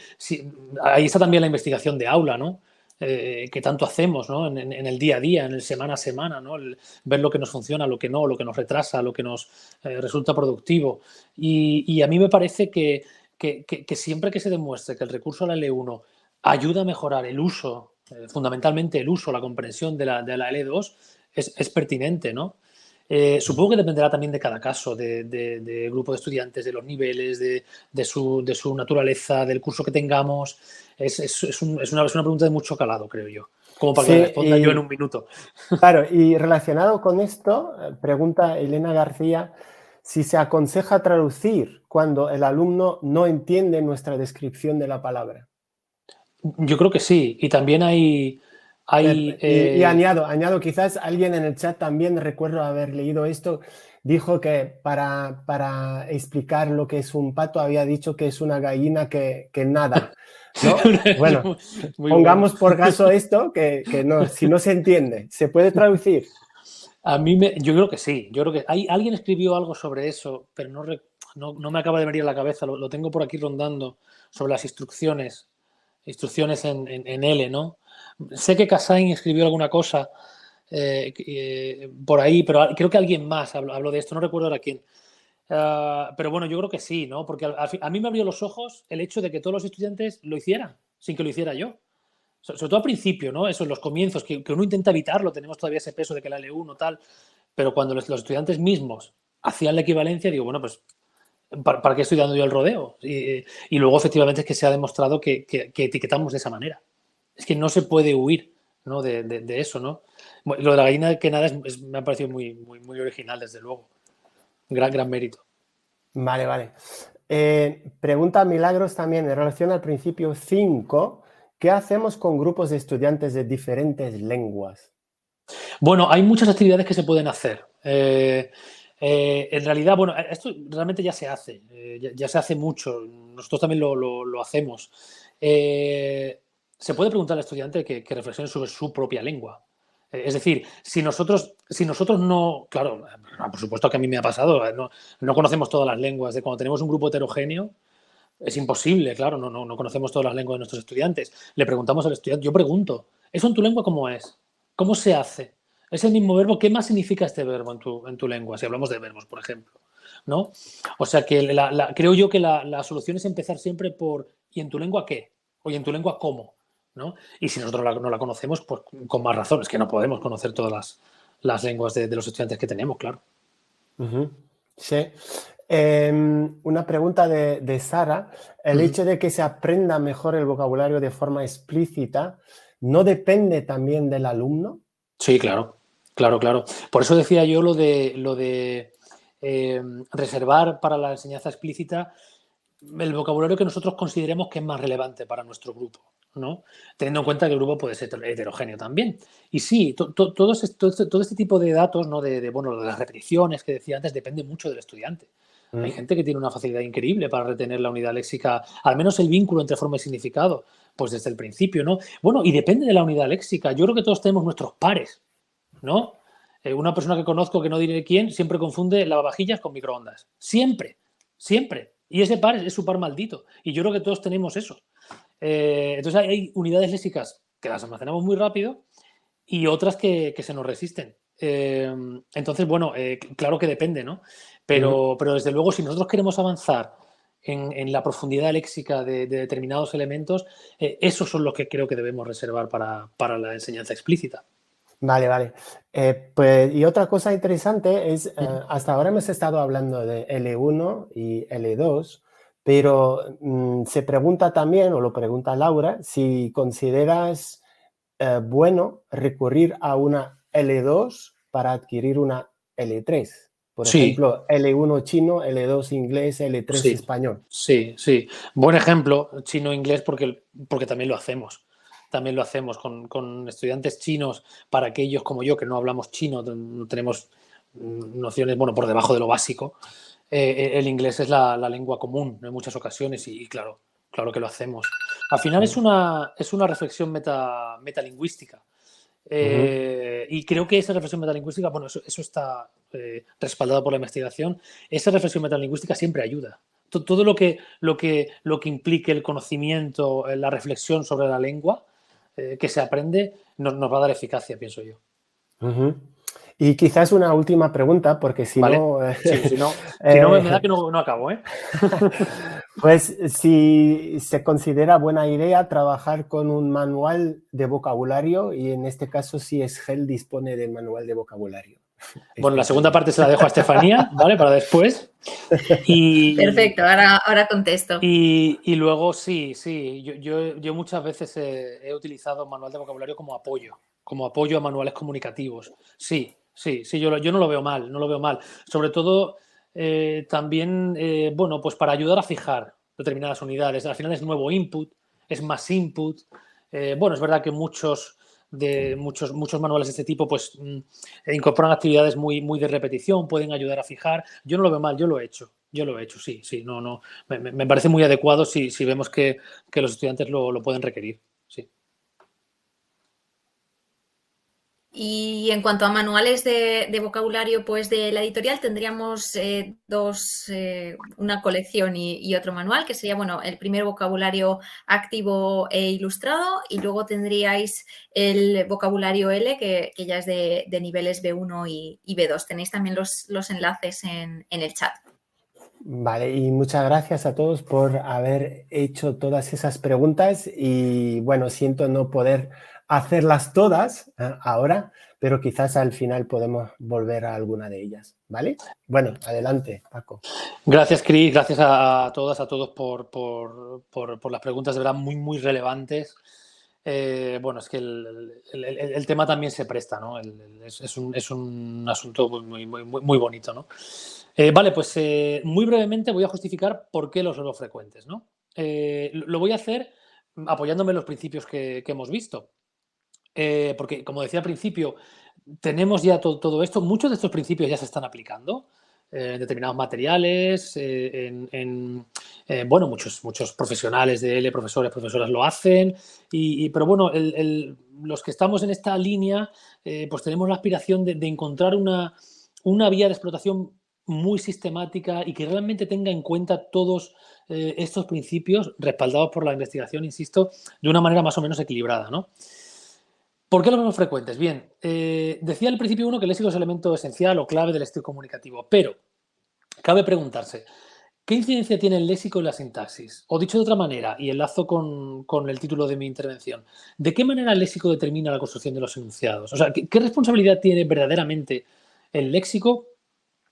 ahí está también la investigación de aula, ¿no? Eh, que tanto hacemos en, el día a día, en el semana a semana, ver lo que nos funciona, lo que no, lo que nos retrasa, lo que nos eh, resulta productivo. Y, a mí me parece que, siempre que se demuestre que el recurso a la L1 ayuda a mejorar el uso, eh, fundamentalmente el uso, la comprensión de la, de la L2, es, es pertinente, ¿no? Eh, supongo que dependerá también de cada caso, de, grupo de estudiantes, de los niveles, de su, naturaleza, del curso que tengamos. Es, una, pregunta de mucho calado, creo yo. Como para que responda yo en un minuto. Claro, y relacionado con esto, eh, pregunta Elena García si se aconseja traducir cuando el alumno no entiende nuestra descripción de la palabra. Yo creo que sí, y también hay, y, eh, añado, quizás alguien en el chat también recuerdo haber leído esto, dijo que para, explicar lo que es un pato había dicho que es una gallina que, nada. bueno, pongamos por caso esto, que, no, si no se entiende, ¿se puede traducir? A mí me, yo creo que sí, yo creo que hay, alguien escribió algo sobre eso, pero no, no, me acaba de venir a la cabeza, lo, tengo por aquí rondando sobre las instrucciones, instrucciones en L, ¿no? Sé que Casain escribió alguna cosa eh, eh, por ahí, pero creo que alguien más habló, de esto, no recuerdo ahora quién. Ah, pero bueno, yo creo que sí, ¿no? Porque a, mí me abrió los ojos el hecho de que todos los estudiantes lo hicieran, sin que lo hiciera yo. sobre todo al principio, ¿no? Eso, en los comienzos, que, uno intenta evitarlo, tenemos todavía ese peso de que la L1 tal, pero cuando los, estudiantes mismos hacían la equivalencia, digo, bueno, pues ¿para, qué estoy dando yo el rodeo? Y, luego efectivamente es que se ha demostrado que, etiquetamos de esa manera es que no se puede huir de, eso, ¿no? Lo de la gallina que nada me ha parecido muy, muy, muy original, desde luego. Gran, gran mérito. Vale, vale. Eh, pregunta Milagros también en relación al principio 5. ¿Qué hacemos con grupos de estudiantes de diferentes lenguas? Bueno, hay muchas actividades que se pueden hacer. Eh, eh, en realidad, bueno, esto realmente ya se hace, ya, se hace mucho. Nosotros también lo, lo hacemos. Eh, se puede preguntar al estudiante que, reflexione sobre su propia lengua. Eh, es decir, si nosotros, si nosotros no, claro, ah, por supuesto que a mí me ha pasado, eh, no, conocemos todas las lenguas, cuando tenemos un grupo heterogéneo, es imposible, claro, no, no, conocemos todas las lenguas de nuestros estudiantes. Le preguntamos al estudiante, yo pregunto, ¿eso en tu lengua cómo es? ¿Cómo se hace? ¿Es el mismo verbo? ¿Qué más significa este verbo en tu, en tu lengua? Si hablamos de verbos, por ejemplo. ¿no? O sea que creo yo que la, la solución es empezar siempre por ¿y en tu lengua qué? ¿O y en tu lengua cómo? Y si nosotros no la conocemos, pues con más razones, que no podemos conocer todas las, lenguas de, los estudiantes que tenemos, claro. Sí. Em, una pregunta de, Sara. El hecho de que se aprenda mejor el vocabulario de forma explícita, ¿no depende también del alumno? Sí, claro, claro, claro. Por eso decía yo lo de, lo de em, reservar para la enseñanza explícita el vocabulario que nosotros consideremos que es más relevante para nuestro grupo, ¿no? Teniendo en cuenta que el grupo puede ser heterogéneo también. Y sí, este, todo, este, tipo de datos, ¿no? De, bueno, de las repeticiones que decía antes, depende mucho del estudiante. Hay mm. gente que tiene una facilidad increíble para retener la unidad léxica, al menos el vínculo entre forma y significado, pues desde el principio, ¿no? Bueno, y depende de la unidad léxica. Yo creo que todos tenemos nuestros pares, ¿no? Eh, una persona que conozco, que no diré quién, siempre confunde lavavajillas con microondas. Siempre, siempre. Y ese par es su par maldito. Y yo creo que todos tenemos eso. Eh, entonces hay, unidades léxicas que las almacenamos muy rápido y otras que, se nos resisten. Eh, entonces, bueno, eh, claro que depende, ¿no? Pero, pero desde luego, si nosotros queremos avanzar en, la profundidad léxica de, determinados elementos, esos son los que creo que debemos reservar para la enseñanza explícita. Vale, vale. Eh, pues, y otra cosa interesante es, eh, hasta ahora hemos estado hablando de L1 y L2, pero mm, se pregunta también, o lo pregunta Laura, si consideras eh, bueno recurrir a una L2 para adquirir una L3. Por ejemplo, L1 chino, L2 inglés, L3 español. Sí, sí. Buen ejemplo, chino-inglés, porque, porque también lo hacemos también lo hacemos con, con, estudiantes chinos para aquellos como yo que no hablamos chino, no tenemos nociones, bueno, por debajo de lo básico. Eh, eh, el inglés es la, lengua común en muchas ocasiones y, claro, claro que lo hacemos. Al final es una, es una reflexión meta, metalingüística. Eh, y creo que esa reflexión metalingüística, bueno, eso, eso está respaldado por la investigación, esa reflexión metalingüística siempre ayuda todo lo que, lo que, lo que implique el conocimiento, la reflexión sobre la lengua, eh, que se aprende nos, nos, va a dar eficacia, pienso yo. Y quizás una última pregunta, porque si no... Eh, si no, si no eh, me da que no, acabo, pues si se considera buena idea trabajar con un manual de vocabulario y en este caso si es gel dispone del manual de vocabulario. Bueno, la segunda parte se la dejo a Estefanía, ¿vale? Para después. Y, Perfecto, ahora, contesto. Y, luego sí, sí, yo, muchas veces he, utilizado manual de vocabulario como apoyo, como apoyo a manuales comunicativos. Sí, sí, sí, yo, yo no lo veo mal, no lo veo mal. Sobre todo eh, también, eh, bueno, pues para ayudar a fijar determinadas unidades. Al final es nuevo input, es más input. Eh, bueno, es verdad que muchos de muchos, muchos manuales de este tipo, pues mm, eh, incorporan actividades muy, muy de repetición, pueden ayudar a fijar. Yo no lo veo mal, yo lo he hecho. Yo lo he hecho, sí, sí, no, no. Me, me parece muy adecuado si, si vemos que, que los estudiantes lo, lo pueden requerir. Y en cuanto a manuales de, vocabulario, pues de la editorial tendríamos eh, dos, eh, una colección y, otro manual, que sería, bueno, el primer vocabulario activo e ilustrado y luego tendríais el vocabulario L, que, ya es de, niveles B1 y, B2. Tenéis también los, enlaces en, en el chat. Vale, y muchas gracias a todos por haber hecho todas esas preguntas y bueno, siento no poder hacerlas todas ¿eh? ahora, pero quizás al final podemos volver a alguna de ellas, ¿vale? Bueno, adelante, Paco. Gracias, Cris, gracias a, todas, a todos por, las preguntas, de verdad, muy, muy relevantes. Eh, bueno, es que el, tema también se presta, ¿no? Es, un, asunto muy, bonito, ¿no? Eh, vale, pues muy brevemente voy a justificar por qué los oro frecuentes, ¿no? lo voy a hacer apoyándome en los principios que hemos visto. Eh, porque como decía al principio, tenemos ya todo, esto, muchos de estos principios ya se están aplicando eh, en determinados materiales, eh, en, bueno, muchos, muchos profesionales de L, profesores, profesoras lo hacen, y, pero bueno, los que estamos en esta línea, pues tenemos la aspiración de, encontrar una, una, vía de explotación muy sistemática y que realmente tenga en cuenta todos estos principios respaldados por la investigación, insisto, de una manera más o menos equilibrada, ¿no? ¿Por qué los menos frecuentes? Bien, eh, decía al principio uno que el léxico es elemento esencial o clave del estilo comunicativo, pero cabe preguntarse, ¿qué incidencia tiene el léxico en la sintaxis? O dicho de otra manera, y enlazo con, con el título de mi intervención, ¿de qué manera el léxico determina la construcción de los enunciados? O sea, ¿qué, responsabilidad tiene verdaderamente el léxico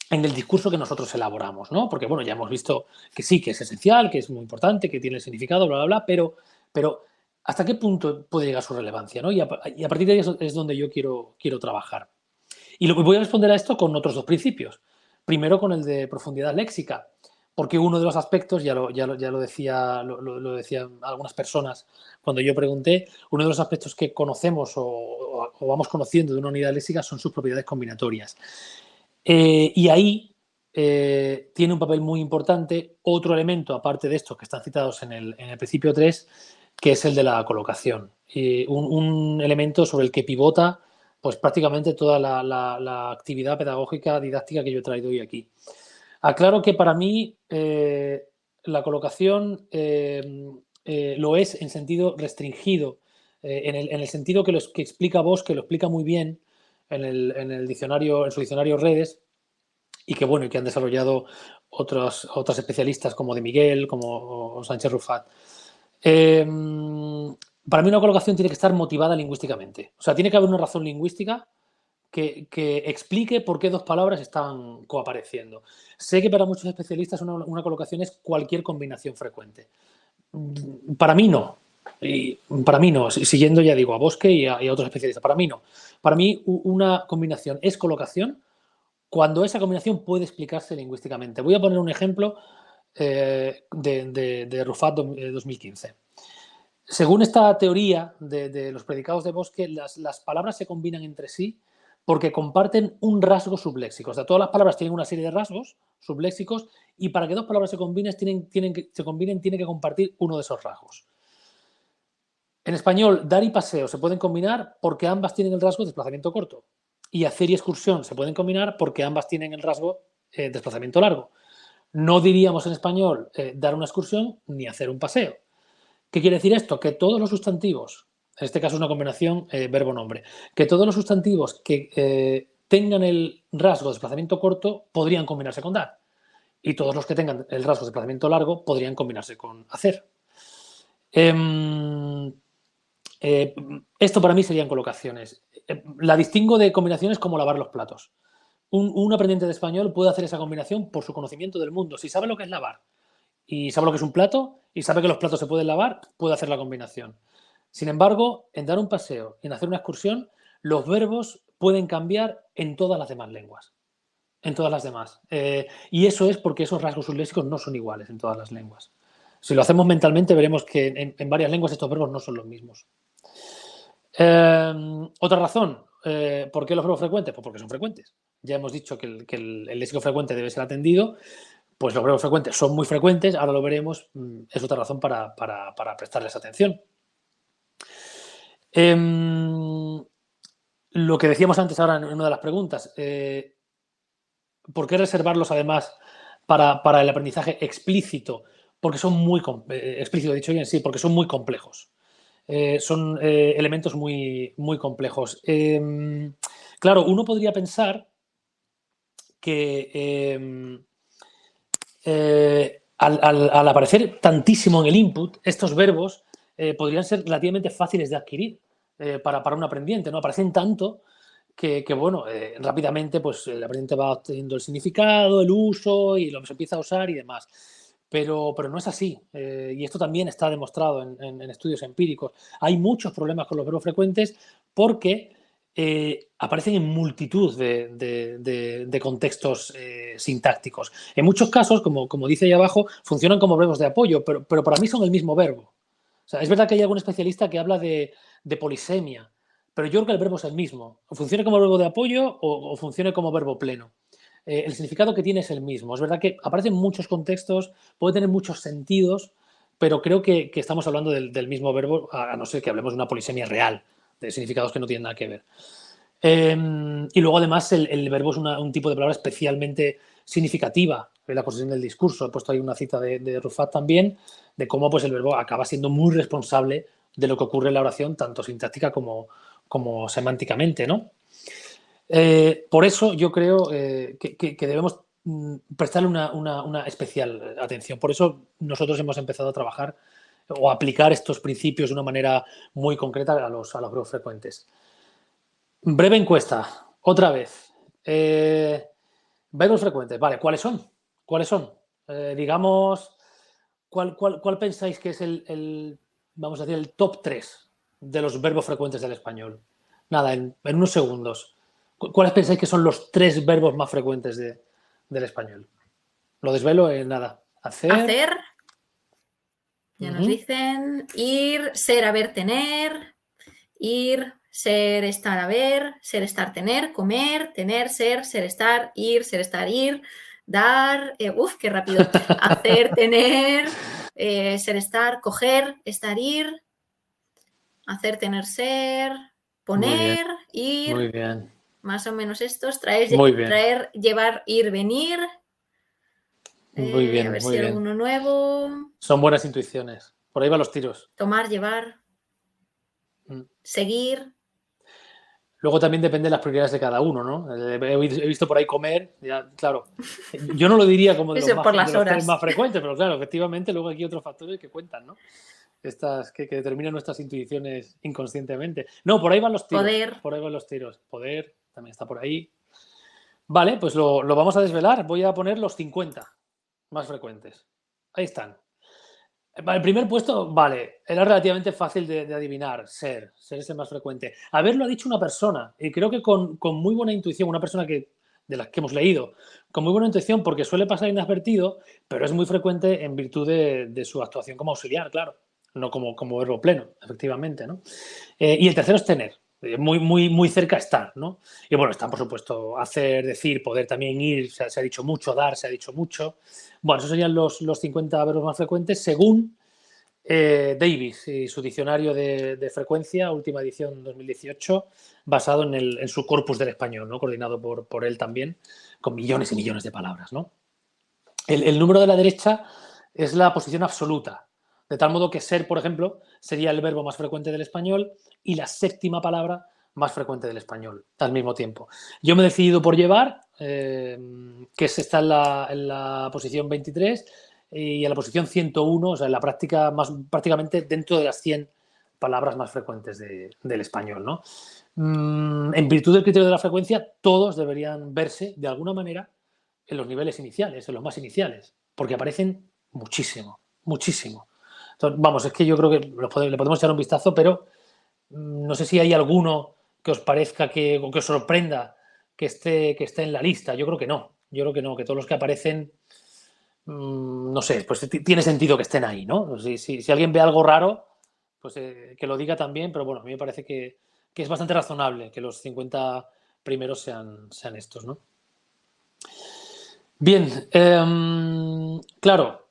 en el discurso que nosotros elaboramos, Porque, bueno, ya hemos visto que sí, que es esencial, que es muy importante, que tiene significado, bla, bla, bla, pero, pero hasta qué punto puede llegar su relevancia, Y a, partir de ahí es, donde yo quiero, quiero trabajar. Y lo que voy a responder a esto con otros dos principios. Primero con el de profundidad léxica, porque uno de los aspectos, ya lo, ya lo, decía, lo, decían algunas personas cuando yo pregunté, uno de los aspectos que conocemos o, vamos conociendo de una unidad léxica son sus propiedades combinatorias. Eh, y ahí eh, tiene un papel muy importante otro elemento, aparte de estos que están citados en el, en el principio 3, que es el de la colocación. Y un, elemento sobre el que pivota pues prácticamente toda la, actividad pedagógica didáctica que yo he traído hoy aquí. Aclaro que para mí eh, la colocación eh, eh, lo es en sentido restringido, en el, sentido que, que explica vos, que lo explica muy bien en, el, diccionario, en su diccionario redes, y que bueno, que han desarrollado otros, otros especialistas como de Miguel, como Sánchez Rufat. Em, para mí una colocación tiene que estar motivada lingüísticamente. O sea, tiene que haber una razón lingüística que, explique por qué dos palabras están coapareciendo. Sé que para muchos especialistas una, colocación es cualquier combinación frecuente. Para mí no. Y para mí no, siguiendo ya digo a Bosque y a otros especialistas, para mí no. Para mí una combinación es colocación cuando esa combinación puede explicarse lingüísticamente. Voy a poner un ejemplo de, de, de, Rufat 2015. Eh, Según esta teoría de, los predicados de Bosque, las, palabras se combinan entre sí porque comparten un rasgo subléxico. O sea, todas las palabras tienen una serie de rasgos subléxicos y para que dos palabras se combinen, tienen, que, se combinen, que compartir uno de esos rasgos. En español, dar y paseo se pueden combinar porque ambas tienen el rasgo de desplazamiento corto. Y hacer y excursión se pueden combinar porque ambas tienen el rasgo eh, de desplazamiento largo. No diríamos en español eh, dar una excursión ni hacer un paseo. ¿Qué quiere decir esto? Que todos los sustantivos, en este caso es una combinación eh, verbo-nombre, que todos los sustantivos que eh, tengan el rasgo de desplazamiento corto podrían combinarse con dar. Y todos los que tengan el rasgo de desplazamiento largo podrían combinarse con hacer. Em, esto para mí serían colocaciones. la distingo de combinaciones como lavar los platos un, aprendiente de español puede hacer esa combinación por su conocimiento del mundo. Si sabe lo que es lavar y sabe lo que es un plato y sabe que los platos se pueden lavar, puede hacer la combinación. Sin embargo, en dar un paseo en hacer una excursión, los verbos pueden cambiar en todas las demás lenguas. En todas las demás. Eh, y eso es porque esos rasgos sublésicos no son iguales en todas las lenguas. Si lo hacemos mentalmente, veremos que en, varias lenguas estos verbos no son los mismos. Eh, otra razón, eh, ¿por qué los verbos frecuentes? Pues porque son frecuentes ya hemos dicho que el, léxico frecuente debe ser atendido, pues los breves frecuentes son muy frecuentes, ahora lo veremos, mm, es otra razón para, prestarles atención. Em, lo que decíamos antes ahora en una de las preguntas, eh, ¿por qué reservarlos además para, el aprendizaje explícito? Porque son muy eh, eh, explícito, dicho bien, sí, porque son muy complejos. son elementos muy, muy complejos. Em, claro, uno podría pensar que em, eh, al, aparecer tantísimo en el input, estos verbos eh, podrían ser relativamente fáciles de adquirir eh, para, un aprendiente, ¿no? Aparecen tanto que, bueno, rápidamente pues el aprendiente va obteniendo el significado, el uso y lo empieza a usar y demás. Pero, pero no es así, y esto también está demostrado en estudios empíricos. Hay muchos problemas con los verbos frecuentes porque eh, aparecen en multitud de, contextos eh, sintácticos. En muchos casos, como, dice ahí abajo, funcionan como verbos de apoyo, pero, para mí son el mismo verbo. es verdad que hay algún especialista que habla de, polisemia, pero yo creo que el verbo es el mismo. funciona como verbo de apoyo o, funciona como verbo pleno. Eh, el significado que tiene es el mismo. Es verdad que aparecen en muchos contextos, puede tener muchos sentidos, pero creo que, estamos hablando del, mismo verbo, a no ser que hablemos de una polisemia real de significados que no tienen nada que ver. Em, y luego además el, verbo es un tipo de palabra especialmente significativa en la construcción del discurso. He puesto ahí una cita de, Rufat también, de cómo pues, el verbo acaba siendo muy responsable de lo que ocurre en la oración, tanto sintáctica como, como semánticamente. ¿no? Eh, por eso yo creo eh, que, debemos mm, prestarle una, una especial atención. Por eso nosotros hemos empezado a trabajar o aplicar estos principios de una manera muy concreta a los, verbos frecuentes. Breve encuesta, otra vez. Eh, verbos frecuentes, vale, ¿cuáles son? ¿Cuáles son? Eh, digamos, ¿cuál, ¿cuál, pensáis que es el, vamos a decir, el top 3 de los verbos frecuentes del español? Nada, en, unos segundos. ¿Cuáles pensáis que son los tres verbos más frecuentes del español? Lo desvelo en eh, nada. Hacer. Hacer ya nos dicen ir, ser, haber, tener, ir, ser, estar, haber, ser, estar, tener, comer, tener, ser, ser, estar, ir, ser, estar, ir, dar, eh, uf qué rápido, hacer, tener, eh, ser, estar, coger, estar, ir, hacer, tener, ser, poner, ir. Muy bien. Más o menos estos, traer, traer llevar, ir, venir, muy eh, bien, muy bien. nuevo. Son buenas intuiciones. Por ahí van los tiros. Tomar, llevar. Mm. Seguir. Luego también depende de las prioridades de cada uno, ¿no? Eh, he visto por ahí comer, ya, claro. Yo no lo diría como de los, más, más frecuentes, pero claro, efectivamente luego aquí hay otros factores que cuentan, ¿no? Estas que, determinan nuestras intuiciones inconscientemente. No, por ahí van los tiros. Poder. Por ahí van los tiros. Poder, también está por ahí. Vale, pues lo vamos a desvelar. Voy a poner los 50 más frecuentes. Ahí están. El primer puesto, vale, era relativamente fácil de, adivinar, ser, ser es el más frecuente. Haberlo ha dicho una persona, y creo que con, con, muy buena intuición, una persona que, de las que hemos leído, con muy buena intuición, porque suele pasar inadvertido, pero es muy frecuente en virtud de, su actuación como auxiliar, claro, no como, como verbo pleno, efectivamente. ¿no? Eh, y el tercero es tener. Eh, muy, muy, muy cerca estar, ¿no? Y bueno, están, por supuesto, hacer, decir, poder también ir, se, ha dicho mucho, dar, se ha dicho mucho. Bueno, esos serían los, los 50 verbos más frecuentes según eh, Davis y su diccionario de, frecuencia, última edición 2018, basado en, su corpus del español, ¿no? Coordinado por, por, él también, con millones y millones de palabras, ¿no? el número de la derecha es la posición absoluta, de tal modo que ser, por ejemplo, sería el verbo más frecuente del español y la séptima palabra más frecuente del español al mismo tiempo. Yo me he decidido por llevar, eh, que que está en la, posición 23 y en la posición 101, o sea, en la práctica más prácticamente dentro de las 100 palabras más frecuentes del español. Mm, en virtud del criterio de la frecuencia, todos deberían verse de alguna manera en los niveles iniciales, en los más iniciales, porque aparecen muchísimo, muchísimo vamos, es que yo creo que le podemos echar un vistazo, pero mm, no sé si hay alguno que os parezca que, que os sorprenda que esté, que esté en la lista. Yo creo que no. Yo creo que no, que todos los que aparecen, mm, no sé, pues tiene sentido que estén ahí, ¿no? Si, alguien ve algo raro, pues eh, que lo diga también, pero bueno, a mí me parece que, es bastante razonable que los 50 primeros sean, sean estos, ¿no? Bien, em, claro,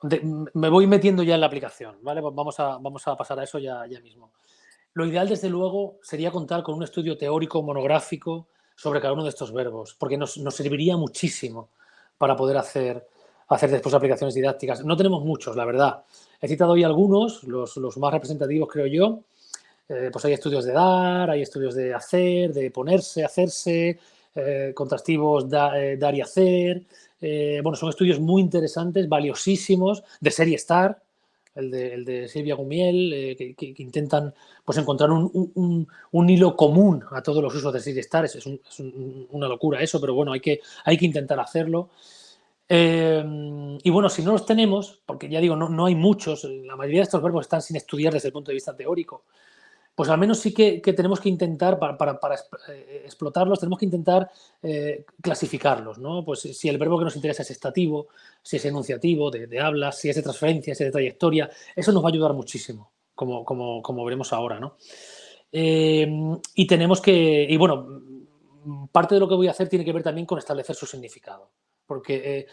me voy metiendo ya en la aplicación, ¿vale? vamos a, vamos a pasar a eso ya, ya mismo. Lo ideal, desde luego, sería contar con un estudio teórico monográfico sobre cada uno de estos verbos, porque nos, serviría muchísimo para poder hacer, hacer después aplicaciones didácticas. No tenemos muchos, la verdad. He citado hoy algunos, los, más representativos, creo yo. Eh, pues hay estudios de dar, hay estudios de hacer, de ponerse, hacerse, eh, contrastivos eh, dar y hacer, eh, bueno, son estudios muy interesantes, valiosísimos, de serie Star, el de, Silvia Gumiel, eh, que, intentan pues, encontrar un, hilo común a todos los usos de serie Star. Es, una locura eso, pero bueno, hay que, hay que intentar hacerlo. Eh, y bueno, si no los tenemos, porque ya digo, no hay muchos, la mayoría de estos verbos están sin estudiar desde el punto de vista teórico pues al menos sí que, tenemos que intentar, para, eh, explotarlos, tenemos que intentar eh, clasificarlos, ¿no? Pues si el verbo que nos interesa es estativo, si es enunciativo, de, habla, si es de transferencia, si es de trayectoria, eso nos va a ayudar muchísimo, como, veremos ahora, ¿no? Eh, y tenemos que, y bueno, parte de lo que voy a hacer tiene que ver también con establecer su significado, porque,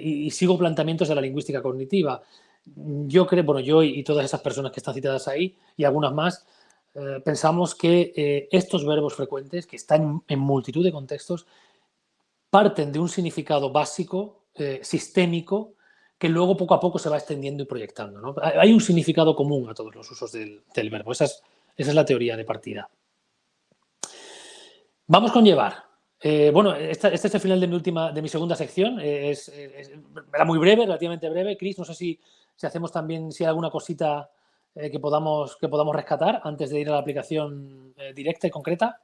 y, sigo planteamientos de la lingüística cognitiva. Yo creo, bueno, yo y todas esas personas que están citadas ahí, y algunas más, eh, pensamos que eh, estos verbos frecuentes, que están en multitud de contextos, parten de un significado básico, eh, sistémico, que luego poco a poco se va extendiendo y proyectando. Hay un significado común a todos los usos del, verbo. Esa es, la teoría de partida. Vamos con llevar. bueno, este, es el final de mi, última, de mi segunda sección. es, era muy breve, relativamente breve. Chris, no sé si, si hacemos también, si hay alguna cosita eh, que, podamos, que podamos rescatar antes de ir a la aplicación eh, directa y concreta?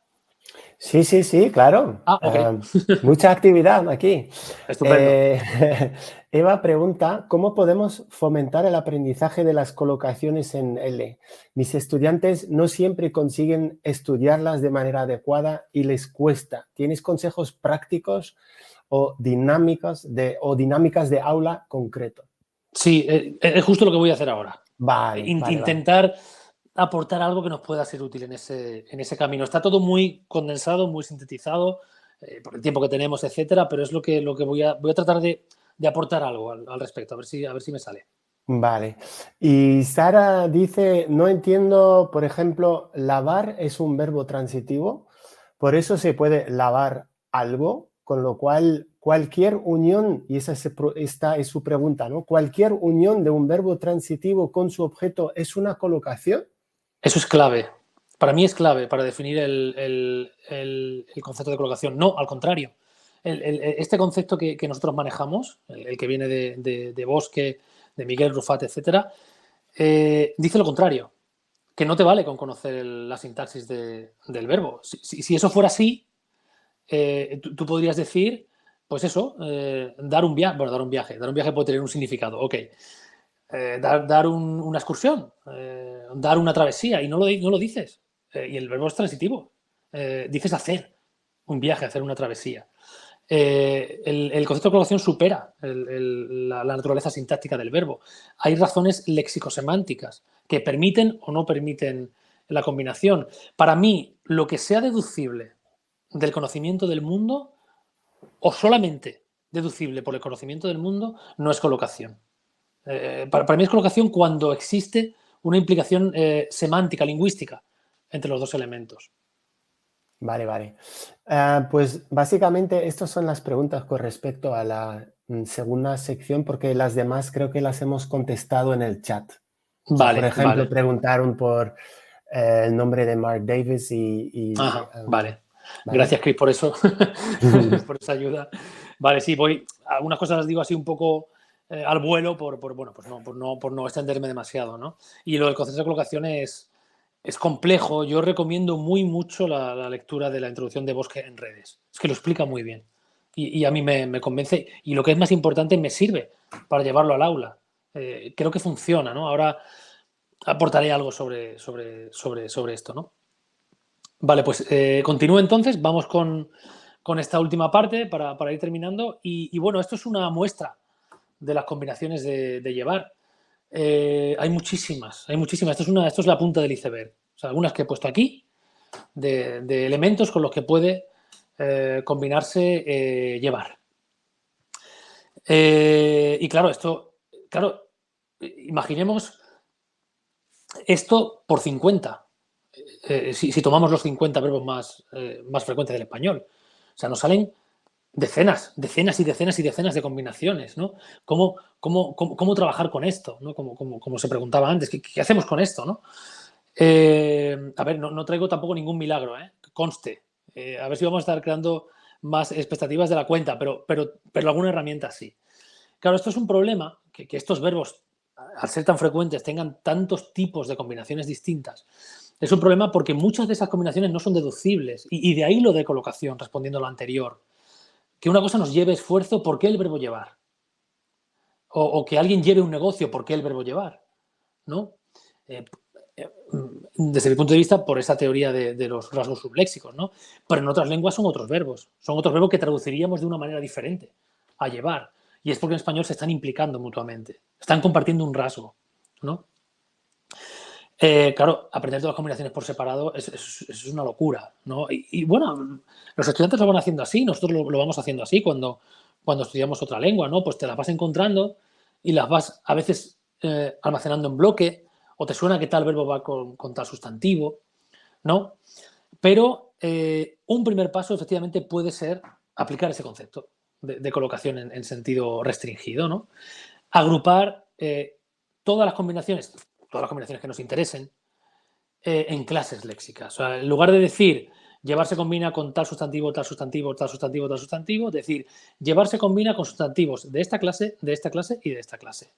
Sí, sí, sí, claro. Ah, ah, mucha actividad aquí. Estupendo. Eh, Eva pregunta, ¿cómo podemos fomentar el aprendizaje de las colocaciones en L? Mis estudiantes no siempre consiguen estudiarlas de manera adecuada y les cuesta. ¿Tienes consejos prácticos o dinámicas de, o dinámicas de aula concreto? Sí, es justo lo que voy a hacer ahora intentar aportar algo que nos pueda ser útil en ese, en ese camino. Está todo muy condensado, muy sintetizado, eh, por el tiempo que tenemos, etcétera, pero es lo que, lo que voy, a, voy a tratar de, aportar algo al, al, respecto, a ver, si, a ver si me sale. Vale. Y Sara dice, no entiendo, por ejemplo, lavar es un verbo transitivo, por eso se puede lavar algo, con lo cual, cualquier unión, y esa es, esta es su pregunta, ¿no? Cualquier unión de un verbo transitivo con su objeto es una colocación. Eso es clave. Para mí es clave para definir el, concepto de colocación. No, al contrario. este concepto que, nosotros manejamos, el, que viene de, Bosque, de Miguel Rufat, etc., eh, dice lo contrario que no te vale con conocer la sintaxis del verbo. si, eso fuera así, eh, tú, podrías decir, pues eso, eh, dar un viaje, dar un viaje, dar un viaje puede tener un significado, ok. Eh, dar, una excursión, dar una travesía, y no lo, dices. y el verbo es transitivo. dices hacer un viaje, hacer una travesía. El, concepto de colocación supera la, la naturaleza sintáctica del verbo. Hay razones léxico-semánticas que permiten o no permiten la combinación. Para mí, lo que sea deducible del conocimiento del mundo o solamente deducible por el conocimiento del mundo no es colocación. Eh, para, mí es colocación cuando existe una implicación eh, semántica, lingüística, entre los dos elementos. Vale, vale. Eh, pues básicamente estas son las preguntas con respecto a la mm, segunda sección, porque las demás creo que las hemos contestado en el chat. Vale. por ejemplo, preguntaron por el nombre de Mark Davis y, vale. Gracias, Chris, por eso, por esa ayuda. Vale, sí, voy. Algunas cosas las digo así un poco eh, al vuelo por, bueno, no, por no, extenderme demasiado, ¿no? Y lo del concepto de colocación es, es complejo. Yo recomiendo muy mucho la, lectura de la introducción de Bosque en redes. Es que lo explica muy bien. Y, a mí me, convence. Y lo que es más importante, me sirve para llevarlo al aula. Eh, creo que funciona, ¿no? Ahora aportaré algo sobre, sobre, sobre, sobre esto, ¿no? Vale, pues eh, continúo entonces, vamos con, esta última parte para, ir terminando. Y, bueno, esto es una muestra de las combinaciones de, llevar. Eh, hay muchísimas, hay muchísimas. Esto es, una, esto es la punta del iceberg. O sea, algunas que he puesto aquí, de, elementos con los que puede eh, combinarse eh, llevar. y claro, esto, claro, imaginemos esto por 50 eh, si, tomamos los 50 verbos eh, más, frecuentes del español. O sea, nos salen decenas, decenas y decenas y decenas de combinaciones, ¿Cómo, trabajar con esto? Como, se preguntaba antes, ¿qué, hacemos con esto? Eh, a ver, no, traigo tampoco ningún milagro, ¿eh? conste. a ver si vamos a estar creando más expectativas de la cuenta, pero, alguna herramienta sí. Claro, esto es un problema, que estos verbos, al ser tan frecuentes, tengan tantos tipos de combinaciones distintas es un problema porque muchas de esas combinaciones no son deducibles y, de ahí lo de colocación, respondiendo a lo anterior. Que una cosa nos lleve esfuerzo, ¿por qué el verbo llevar? O, que alguien lleve un negocio, ¿por qué el verbo llevar? ¿No? Eh, eh, desde mi punto de vista, por esa teoría de, los rasgos subléxicos, ¿no? Pero en otras lenguas son otros verbos, son otros verbos que traduciríamos de una manera diferente, a llevar. Y es porque en español se están implicando mutuamente, están compartiendo un rasgo, ¿no? Eh, claro, aprender todas las combinaciones por separado es, una locura, ¿no? Y, bueno, los estudiantes lo van haciendo así, nosotros lo, vamos haciendo así cuando, cuando estudiamos otra lengua, ¿no? Pues te las vas encontrando y las vas a veces eh, almacenando en bloque o te suena que tal verbo va con, tal sustantivo, ¿no? Pero eh, un primer paso efectivamente puede ser aplicar ese concepto de, colocación en, en, sentido restringido, ¿no? Agrupar todas las combinaciones todas las combinaciones que nos interesen, eh, en clases léxicas. O sea, en lugar de decir llevarse combina con tal sustantivo, tal sustantivo, tal sustantivo, tal sustantivo, decir, llevarse combina con sustantivos de esta clase, de esta clase y de esta clase.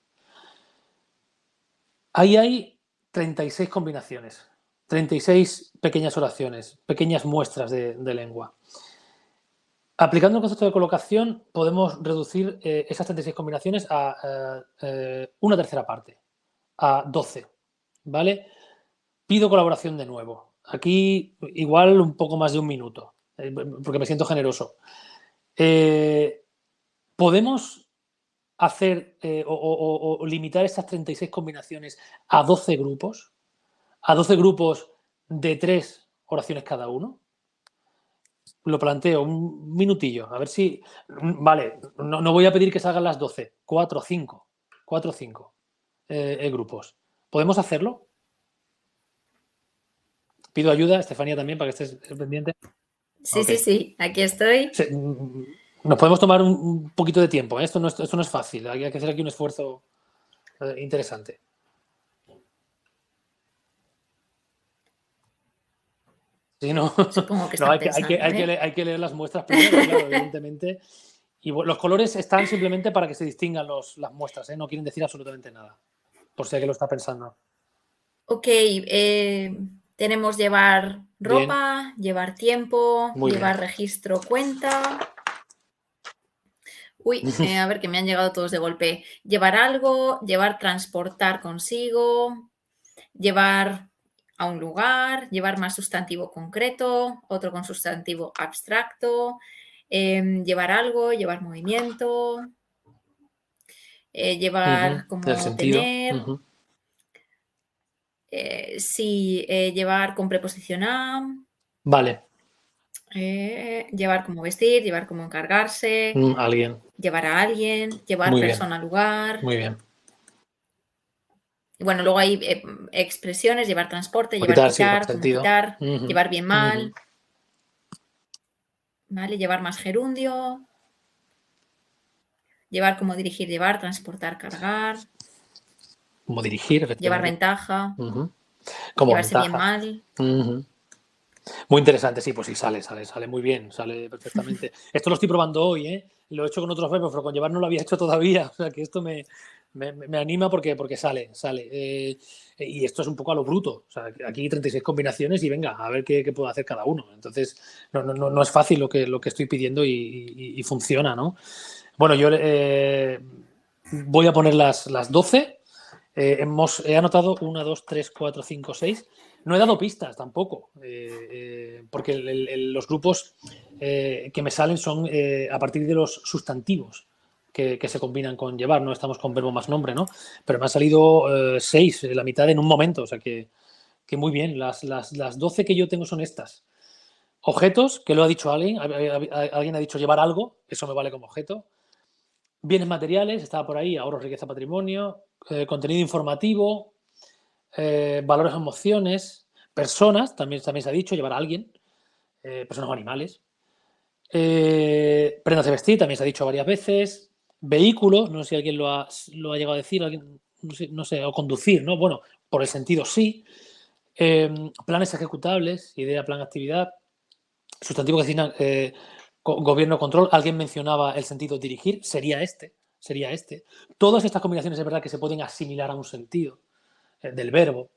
Ahí hay 36 combinaciones, 36 pequeñas oraciones, pequeñas muestras de, lengua. Aplicando el concepto de colocación, podemos reducir eh, esas 36 combinaciones a eh, una tercera parte a 12, ¿vale? Pido colaboración de nuevo. Aquí igual un poco más de un minuto, eh, porque me siento generoso. Eh, ¿Podemos hacer eh, o, limitar estas 36 combinaciones a 12 grupos? A 12 grupos de 3 oraciones cada uno. Lo planteo un minutillo, a ver si... Vale, no, voy a pedir que salgan las 12, 4, 5, 4, 5. Eh, eh, grupos. ¿Podemos hacerlo? Pido ayuda, Estefanía, también, para que estés pendiente. Sí, sí, sí, aquí estoy. Mm, mm, nos podemos tomar un poquito de tiempo, ¿eh? esto, no es, no es fácil, hay que hacer aquí un esfuerzo interesante. no. que, no, hay, que, leer, las muestras primero, evidentemente. Y los colores están simplemente para que se distingan las muestras, no quieren decir absolutamente nada por si alguien lo está pensando. Ok, eh, tenemos llevar ropa, llevar tiempo, llevar registro, cuenta. Uy, eh, a ver que me han llegado todos de golpe. Llevar algo, llevar transportar consigo, llevar a un lugar, llevar más sustantivo concreto, otro con sustantivo abstracto, em, llevar algo, llevar movimiento. Eh, llevar como tener, eh, sí, eh, llevar con preposición Vale. llevar como vestir, llevar como encargarse. Mm, alguien. Llevar a alguien, llevar persona al a lugar. Muy bien. Y bueno, luego hay expresiones, llevar transporte, llevar llevar bien mal. ¿Vale? Llevar más gerundio. Llevar como dirigir, llevar, transportar, cargar. Como dirigir, Llevar ventaja. llevarse bien mal. Muy interesante, sí, pues sí, sale, sale, sale muy bien, sale perfectamente. esto lo estoy probando hoy, ¿eh? Lo he hecho con otros verbos, pero con llevar no lo había hecho todavía. O sea que esto me, anima porque, porque sale, sale. Eh, y esto es un poco a lo bruto. O sea, aquí 36 combinaciones y venga, a ver qué, puedo hacer cada uno. Entonces, no, es fácil lo que, lo que estoy pidiendo y funciona, ¿no? Bueno, yo eh, voy a poner las, las 12. Eh, he anotado una, dos, tres, cuatro, cinco, seis. No he dado pistas tampoco, eh, porque los grupos que me salen son a partir de los sustantivos. Que, se combinan con llevar, no estamos con verbo más nombre, ¿no? Pero me han salido seis, la mitad en un momento, o sea que, muy bien, las, las, las, 12 que yo tengo son estas. Objetos, que lo ha dicho alguien, alguien ha dicho llevar algo, eso me vale como objeto bienes materiales, estaba por ahí, ahorro, riqueza, patrimonio, eh, contenido informativo, eh, valores, emociones, personas, también, también se ha dicho, llevar a alguien, eh, personas o animales, prendas de vestir, también se ha dicho varias veces, vehículos, no sé si alguien lo ha, llegado a decir, no, sé, o conducir, ¿no? Bueno, por el sentido sí, em, planes ejecutables, idea, plan, actividad, sustantivo que se gobierno-control, alguien mencionaba el sentido dirigir, sería este, sería este. Todas estas combinaciones es verdad que se pueden asimilar a un sentido eh, del verbo.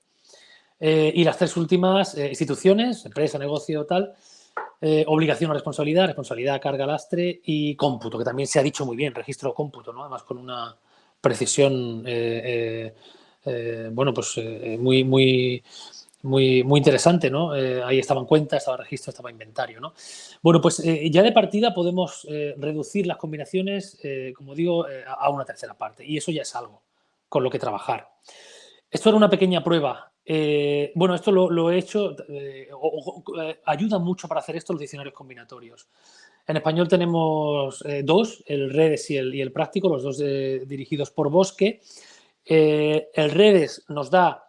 Eh, y las tres últimas, eh, instituciones, empresa, negocio, tal, obligación o responsabilidad, responsabilidad, carga, lastre y cómputo, que también se ha dicho muy bien, registro cómputo, ¿no? Además con una precisión, bueno, pues muy, muy muy, interesante, ¿no? Eh, ahí estaban cuentas, estaba registro, estaba inventario, ¿no? Bueno, pues eh, ya de partida podemos eh, reducir las combinaciones, como digo, a una tercera parte. Y eso ya es algo con lo que trabajar. Esto era una pequeña prueba. bueno, esto lo, he hecho, ayuda mucho para hacer esto los diccionarios combinatorios. En español tenemos dos, el redes y el, y el práctico, los dos dirigidos por Bosque. el redes nos da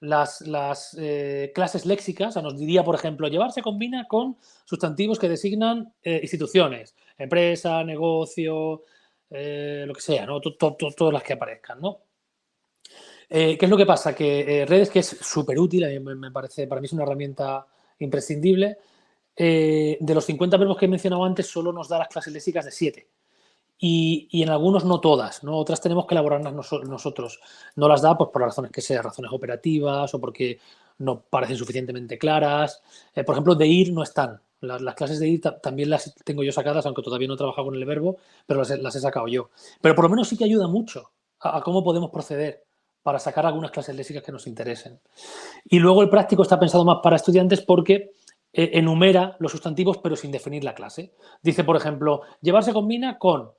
las, eh, clases léxicas, o nos diría, por ejemplo, llevar se combina con sustantivos que designan eh, instituciones, empresa, negocio, eh, lo que sea, ¿no? todas las que aparezcan, ¿Qué es lo que pasa? Que redes, que es súper útil, me parece, para mí es una herramienta imprescindible, de los 50 verbos que he mencionado antes, solo nos da las clases léxicas de 7 y, en algunos no todas, ¿no? Otras tenemos que elaborarlas nosotros. No las da pues, por razones que sean, razones operativas o porque no parecen suficientemente claras. Eh, por ejemplo, de ir no están. Las, clases de ir también las tengo yo sacadas, aunque todavía no he trabajado con el verbo, pero las, he sacado yo. Pero por lo menos sí que ayuda mucho a, cómo podemos proceder para sacar algunas clases léxicas que nos interesen. Y luego el práctico está pensado más para estudiantes porque eh, enumera los sustantivos pero sin definir la clase. Dice, por ejemplo, llevarse combina con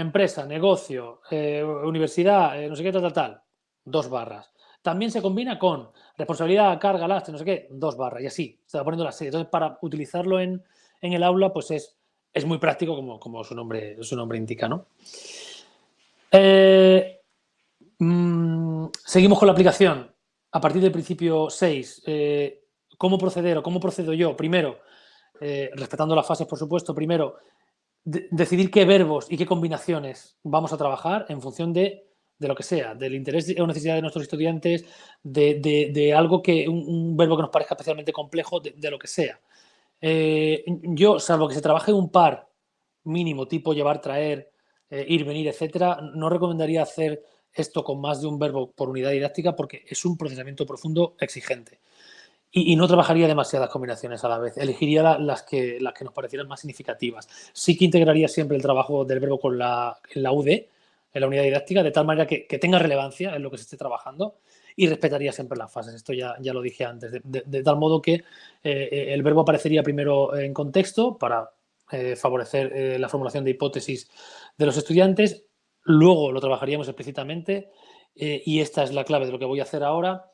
empresa, negocio, eh, universidad, eh, no sé qué, tal, tal, tal, dos barras. También se combina con responsabilidad, carga, lastre, no sé qué, dos barras. Y así, se va poniendo la serie. Entonces, para utilizarlo en, el aula, pues es, es muy práctico, como, como su, nombre, su nombre indica, ¿no? Eh, mm, seguimos con la aplicación. A partir del principio 6, ¿cómo proceder o cómo procedo yo? Primero, respetando las fases, por supuesto, primero, decidir qué verbos y qué combinaciones vamos a trabajar en función de, lo que sea, del interés o necesidad de nuestros estudiantes, de, de algo que, un, verbo que nos parezca especialmente complejo, de, lo que sea. Eh, yo, salvo que se trabaje un par mínimo, tipo llevar, traer, eh, ir, venir, etcétera, no recomendaría hacer esto con más de un verbo por unidad didáctica porque es un procesamiento profundo exigente y, no trabajaría demasiadas combinaciones a la vez. Elegiría las, que, las que nos parecieran más significativas. Sí que integraría siempre el trabajo del verbo con la, UD, en la unidad didáctica, de tal manera que, tenga relevancia en lo que se esté trabajando y respetaría siempre las fases. Esto ya, lo dije antes. De, tal modo que eh, el verbo aparecería primero en contexto para eh, favorecer eh, la formulación de hipótesis de los estudiantes. Luego lo trabajaríamos explícitamente y esta es la clave de lo que voy a hacer ahora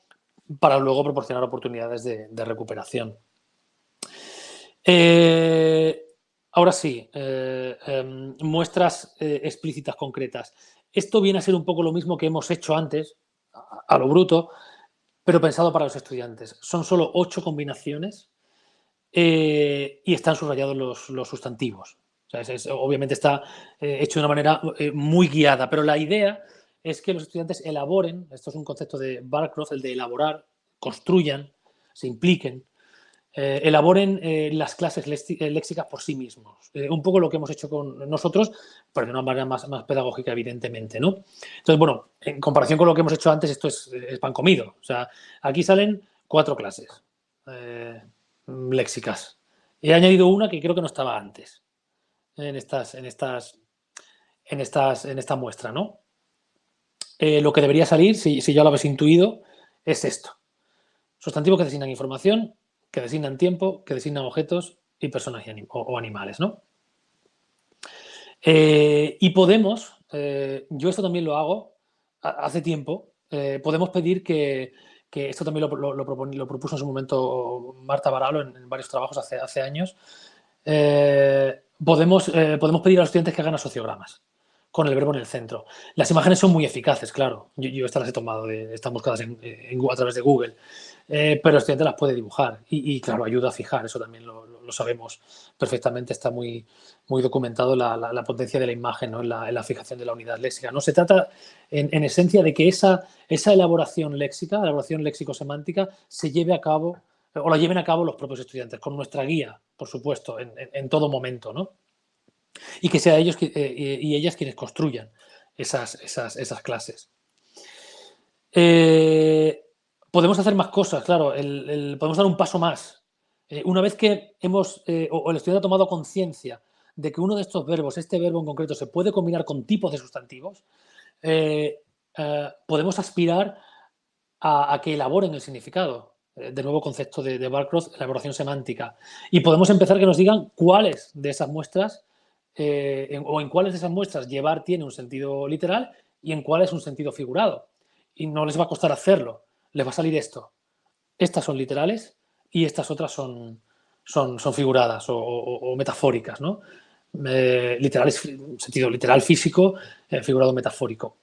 para luego proporcionar oportunidades de, recuperación. Eh, ahora sí, eh, em, muestras eh, explícitas, concretas. Esto viene a ser un poco lo mismo que hemos hecho antes, a, lo bruto, pero pensado para los estudiantes. Son solo ocho combinaciones y están subrayados los, sustantivos. obviamente está hecho de una manera muy guiada, pero la idea es que los estudiantes elaboren, esto es un concepto de Barcroft, el de elaborar, construyan, se impliquen, eh, elaboren eh, las clases eh, léxicas por sí mismos. un poco lo que hemos hecho con nosotros, pero de una manera más, pedagógica, evidentemente, ¿no? Entonces, bueno, en comparación con lo que hemos hecho antes, esto es, pan comido. O sea, aquí salen cuatro clases léxicas. He añadido una que creo que no estaba antes en estas, en estas, en estas, en esta muestra, ¿no? Eh, lo que debería salir, si, ya lo habéis intuido, es esto. Sustantivos que designan información, que designan tiempo, que designan objetos y personas o, animales, ¿no? Eh, y podemos, eh, yo esto también lo hago hace tiempo, podemos pedir que, esto también lo, propuso en su momento Marta Baralo en, varios trabajos hace, años, podemos, podemos pedir a los estudiantes que hagan sociogramas con el verbo en el centro. Las imágenes son muy eficaces, claro. Yo, estas las he tomado, de, están buscadas en, a través de Google, eh, pero el estudiante las puede dibujar y, claro, ayuda a fijar, eso también lo, sabemos perfectamente, está muy, muy documentado la, potencia de la imagen en, la, fijación de la unidad léxica. No se trata, en, esencia, de que esa, esa elaboración léxica, elaboración léxico-semántica, se lleve a cabo o la lleven a cabo los propios estudiantes, con nuestra guía, por supuesto, en, en todo momento, ¿no? y que sea ellos eh, y ellas quienes construyan esas, clases. Eh, podemos hacer más cosas, claro, podemos dar un paso más. Eh, una vez que hemos, o, el estudiante ha tomado conciencia de que uno de estos verbos, este verbo en concreto, se puede combinar con tipos de sustantivos, podemos aspirar a, que elaboren el significado. De nuevo, concepto de, de Barcroft, elaboración semántica. Y podemos empezar que nos digan cuáles de esas muestras eh, o en cuáles de esas muestras llevar tiene un sentido literal y en cuál es un sentido figurado. Y no les va a costar hacerlo, les va a salir esto. Estas son literales y estas otras son, son, son figuradas o, metafóricas, ¿no? Eh, literales, sentido literal físico, eh, figurado metafórico.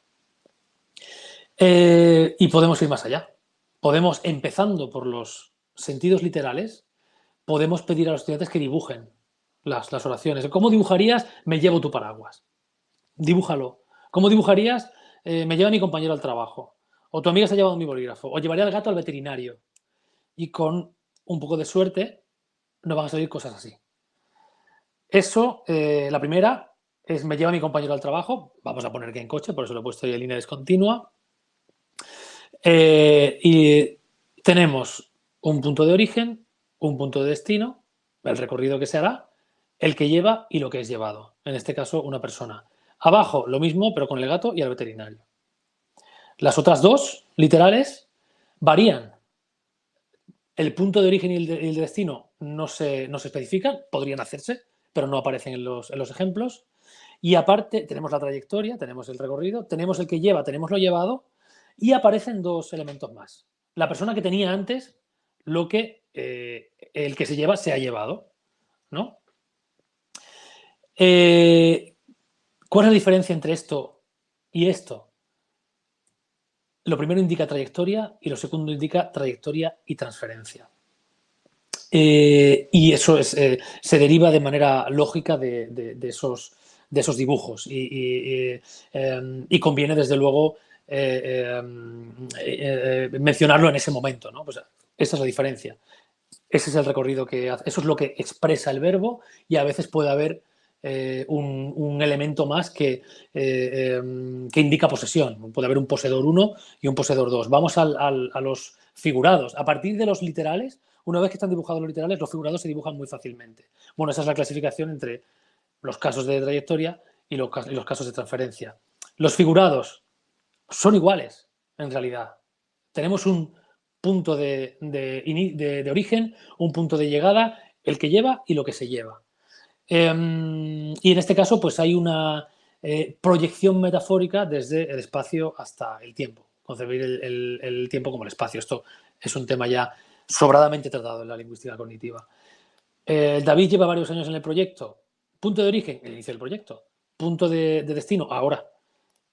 y podemos ir más allá. Podemos, empezando por los sentidos literales, podemos pedir a los estudiantes que dibujen las, oraciones. ¿Cómo dibujarías me llevo tu paraguas? Dibújalo. ¿Cómo dibujarías eh, me lleva mi compañero al trabajo? O tu amiga se ha llevado mi bolígrafo. O llevaría al gato al veterinario. Y con un poco de suerte no van a salir cosas así. Eso, eh, la primera, es me lleva mi compañero al trabajo. Vamos a poner que en coche, por eso lo he puesto ahí en línea descontinua. Eh, y tenemos un punto de origen, un punto de destino, el recorrido que se hará, el que lleva y lo que es llevado, en este caso una persona. Abajo lo mismo, pero con el gato y al veterinario. Las otras dos, literales, varían. El punto de origen y el, destino no se, no se especifican, podrían hacerse, pero no aparecen en los, ejemplos. Y aparte tenemos la trayectoria, tenemos el recorrido, tenemos el que lleva, tenemos lo llevado y aparecen dos elementos más. La persona que tenía antes lo que eh, el que se lleva se ha llevado, ¿no? Eh, ¿Cuál es la diferencia entre esto y esto? Lo primero indica trayectoria y lo segundo indica trayectoria y transferencia. Eh, y eso eh, se deriva de manera lógica de, esos, dibujos em, y, conviene desde luego em, mencionarlo en ese momento. ¿no? Pues, esa es la diferencia. Ese es el recorrido que hace. Eso es lo que expresa el verbo y a veces puede haber eh, un, elemento más que, eh, em, que, indica posesión. Puede haber un poseedor 1 y un poseedor 2. Vamos a los figurados. A partir de los literales, una vez que están dibujados los literales, los figurados se dibujan muy fácilmente. Bueno, esa es la clasificación entre los casos de trayectoria y los, casos de transferencia. Los figurados son iguales, en realidad. Tenemos un punto de, de origen, un punto de llegada, el que lleva y lo que se lleva. Em, y en este caso, pues hay una eh, proyección metafórica desde el espacio hasta el tiempo, concebir el, tiempo como el espacio. Esto es un tema ya sobradamente tratado en la lingüística cognitiva. Eh, David lleva varios años en el proyecto. Punto de origen, el inicio del proyecto. Punto de destino, ahora.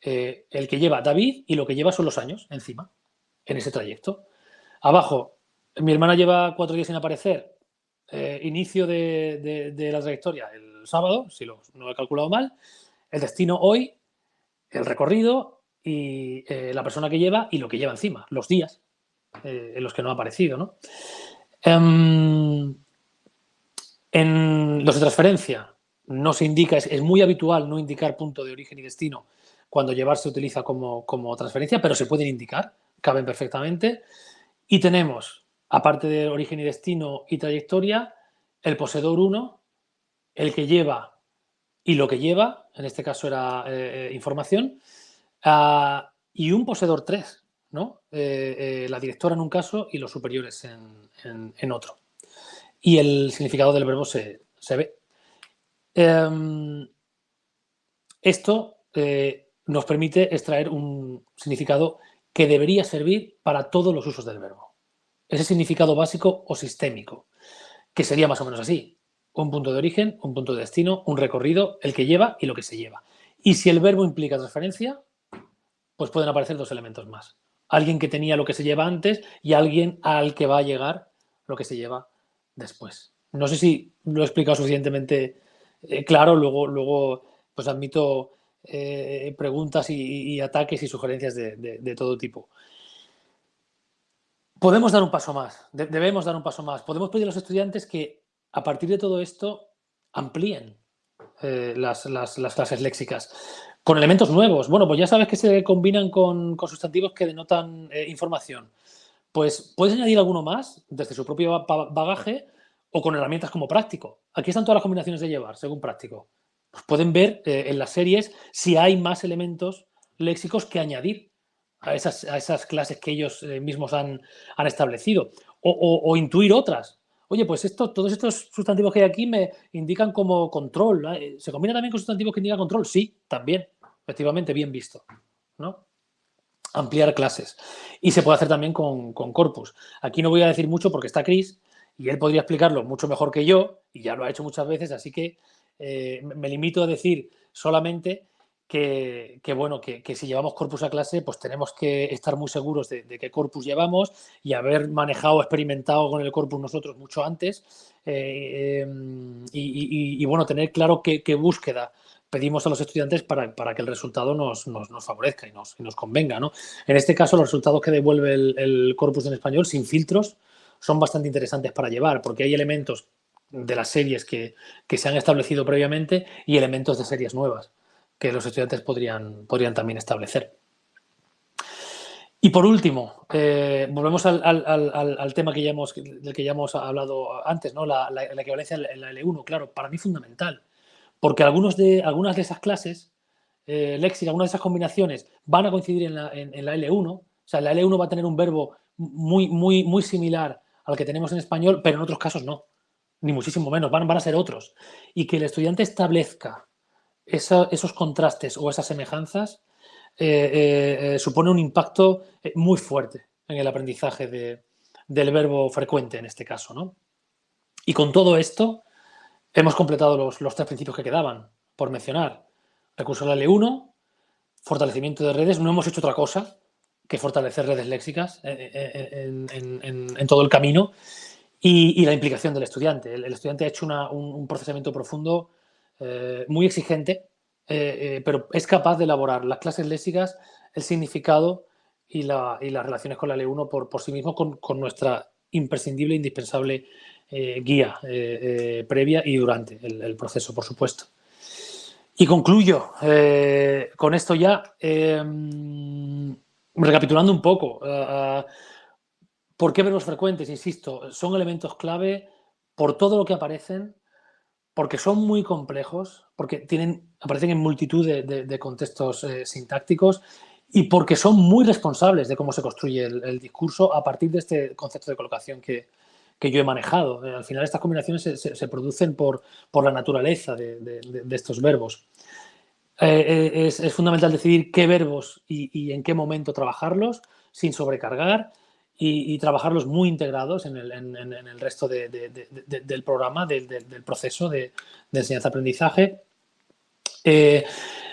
Eh, el que lleva David y lo que lleva son los años encima, en ese trayecto. Abajo, mi hermana lleva cuatro días sin aparecer, eh, inicio de, la trayectoria el sábado, si lo, no he calculado mal, el destino hoy, el recorrido y eh, la persona que lleva y lo que lleva encima, los días eh, en los que no ha aparecido. ¿no? Em, en los de transferencia no se indica, es, muy habitual no indicar punto de origen y destino cuando llevar se utiliza como, como transferencia, pero se pueden indicar, caben perfectamente. Y tenemos aparte de origen y destino y trayectoria, el poseedor 1, el que lleva y lo que lleva, en este caso era eh, eh, información, ah, y un poseedor 3, ¿no? Eh, la directora en un caso y los superiores en, otro. Y el significado del verbo se ve. Em, esto nos permite extraer un significado que debería servir para todos los usos del verbo ese significado básico o sistémico, que sería más o menos así. Un punto de origen, un punto de destino, un recorrido, el que lleva y lo que se lleva. Y si el verbo implica transferencia, pues pueden aparecer dos elementos más. Alguien que tenía lo que se lleva antes y alguien al que va a llegar lo que se lleva después. No sé si lo he explicado suficientemente eh, claro, luego, luego pues admito eh, preguntas y, ataques y sugerencias de todo tipo. Podemos dar un paso más, debemos dar un paso más. Podemos pedir a los estudiantes que a partir de todo esto amplíen eh, las, clases léxicas con elementos nuevos. Bueno, pues ya sabes que se combinan con, sustantivos que denotan eh, información. Pues puedes añadir alguno más desde su propio bagaje o con herramientas como práctico. Aquí están todas las combinaciones de llevar, según práctico. Pues pueden ver eh, en las series si hay más elementos léxicos que añadir a esas, a esas clases que ellos eh, mismos han, han establecido o, intuir otras. Oye, pues esto, todos estos sustantivos que hay aquí me indican como control. Eh, ¿Se combina también con sustantivos que indican control? Sí, también, efectivamente, bien visto. ¿no? Ampliar clases. Y se puede hacer también con, corpus. Aquí no voy a decir mucho porque está Cris y él podría explicarlo mucho mejor que yo y ya lo ha hecho muchas veces, así que eh, me limito a decir solamente que, bueno, que, si llevamos corpus a clase, pues tenemos que estar muy seguros de, qué corpus llevamos y haber manejado, experimentado con el corpus nosotros mucho antes eh, em, y, bueno, tener claro qué, búsqueda pedimos a los estudiantes para, que el resultado nos, favorezca y nos, convenga. ¿no? En este caso, los resultados que devuelve el, corpus en español sin filtros son bastante interesantes para llevar porque hay elementos de las series que, se han establecido previamente y elementos de series nuevas que los estudiantes podrían, podrían también establecer. Y por último, eh, volvemos al, tema que ya hemos, del que ya hemos hablado antes, ¿no? la, equivalencia en la L1, claro, para mí fundamental, porque algunos de, algunas de esas clases, eh, Lexis, algunas de esas combinaciones van a coincidir en la, L1, o sea, la L1 va a tener un verbo muy, muy, muy similar al que tenemos en español, pero en otros casos no, ni muchísimo menos, van, van a ser otros. Y que el estudiante establezca esos contrastes o esas semejanzas eh, eh, eh, supone un impacto muy fuerte en el aprendizaje del verbo frecuente en este caso. ¿no? Y con todo esto hemos completado los, tres principios que quedaban por mencionar. Recurso al L1, fortalecimiento de redes, no hemos hecho otra cosa que fortalecer redes léxicas en, todo el camino y, la implicación del estudiante. El, estudiante ha hecho un, procesamiento profundo eh, muy exigente, eh, eh, pero es capaz de elaborar las clases léxicas, el significado y, las relaciones con la L1 por, sí mismo, con, nuestra imprescindible, e indispensable guía previa y durante el, el, proceso, por supuesto. Y concluyo con esto ya, em, recapitulando un poco. ¿Por qué verbos frecuentes? Insisto, son elementos clave por todo lo que aparecen, porque son muy complejos, porque tienen, aparecen en multitud de, contextos eh, sintácticos y porque son muy responsables de cómo se construye el, discurso a partir de este concepto de colocación que, yo he manejado. Eh, al final estas combinaciones se, producen por, la naturaleza de, estos verbos. Eh, es, fundamental decidir qué verbos y, en qué momento trabajarlos sin sobrecargar y, trabajarlos muy integrados en el, resto del programa, del, proceso de, enseñanza-aprendizaje. Eh,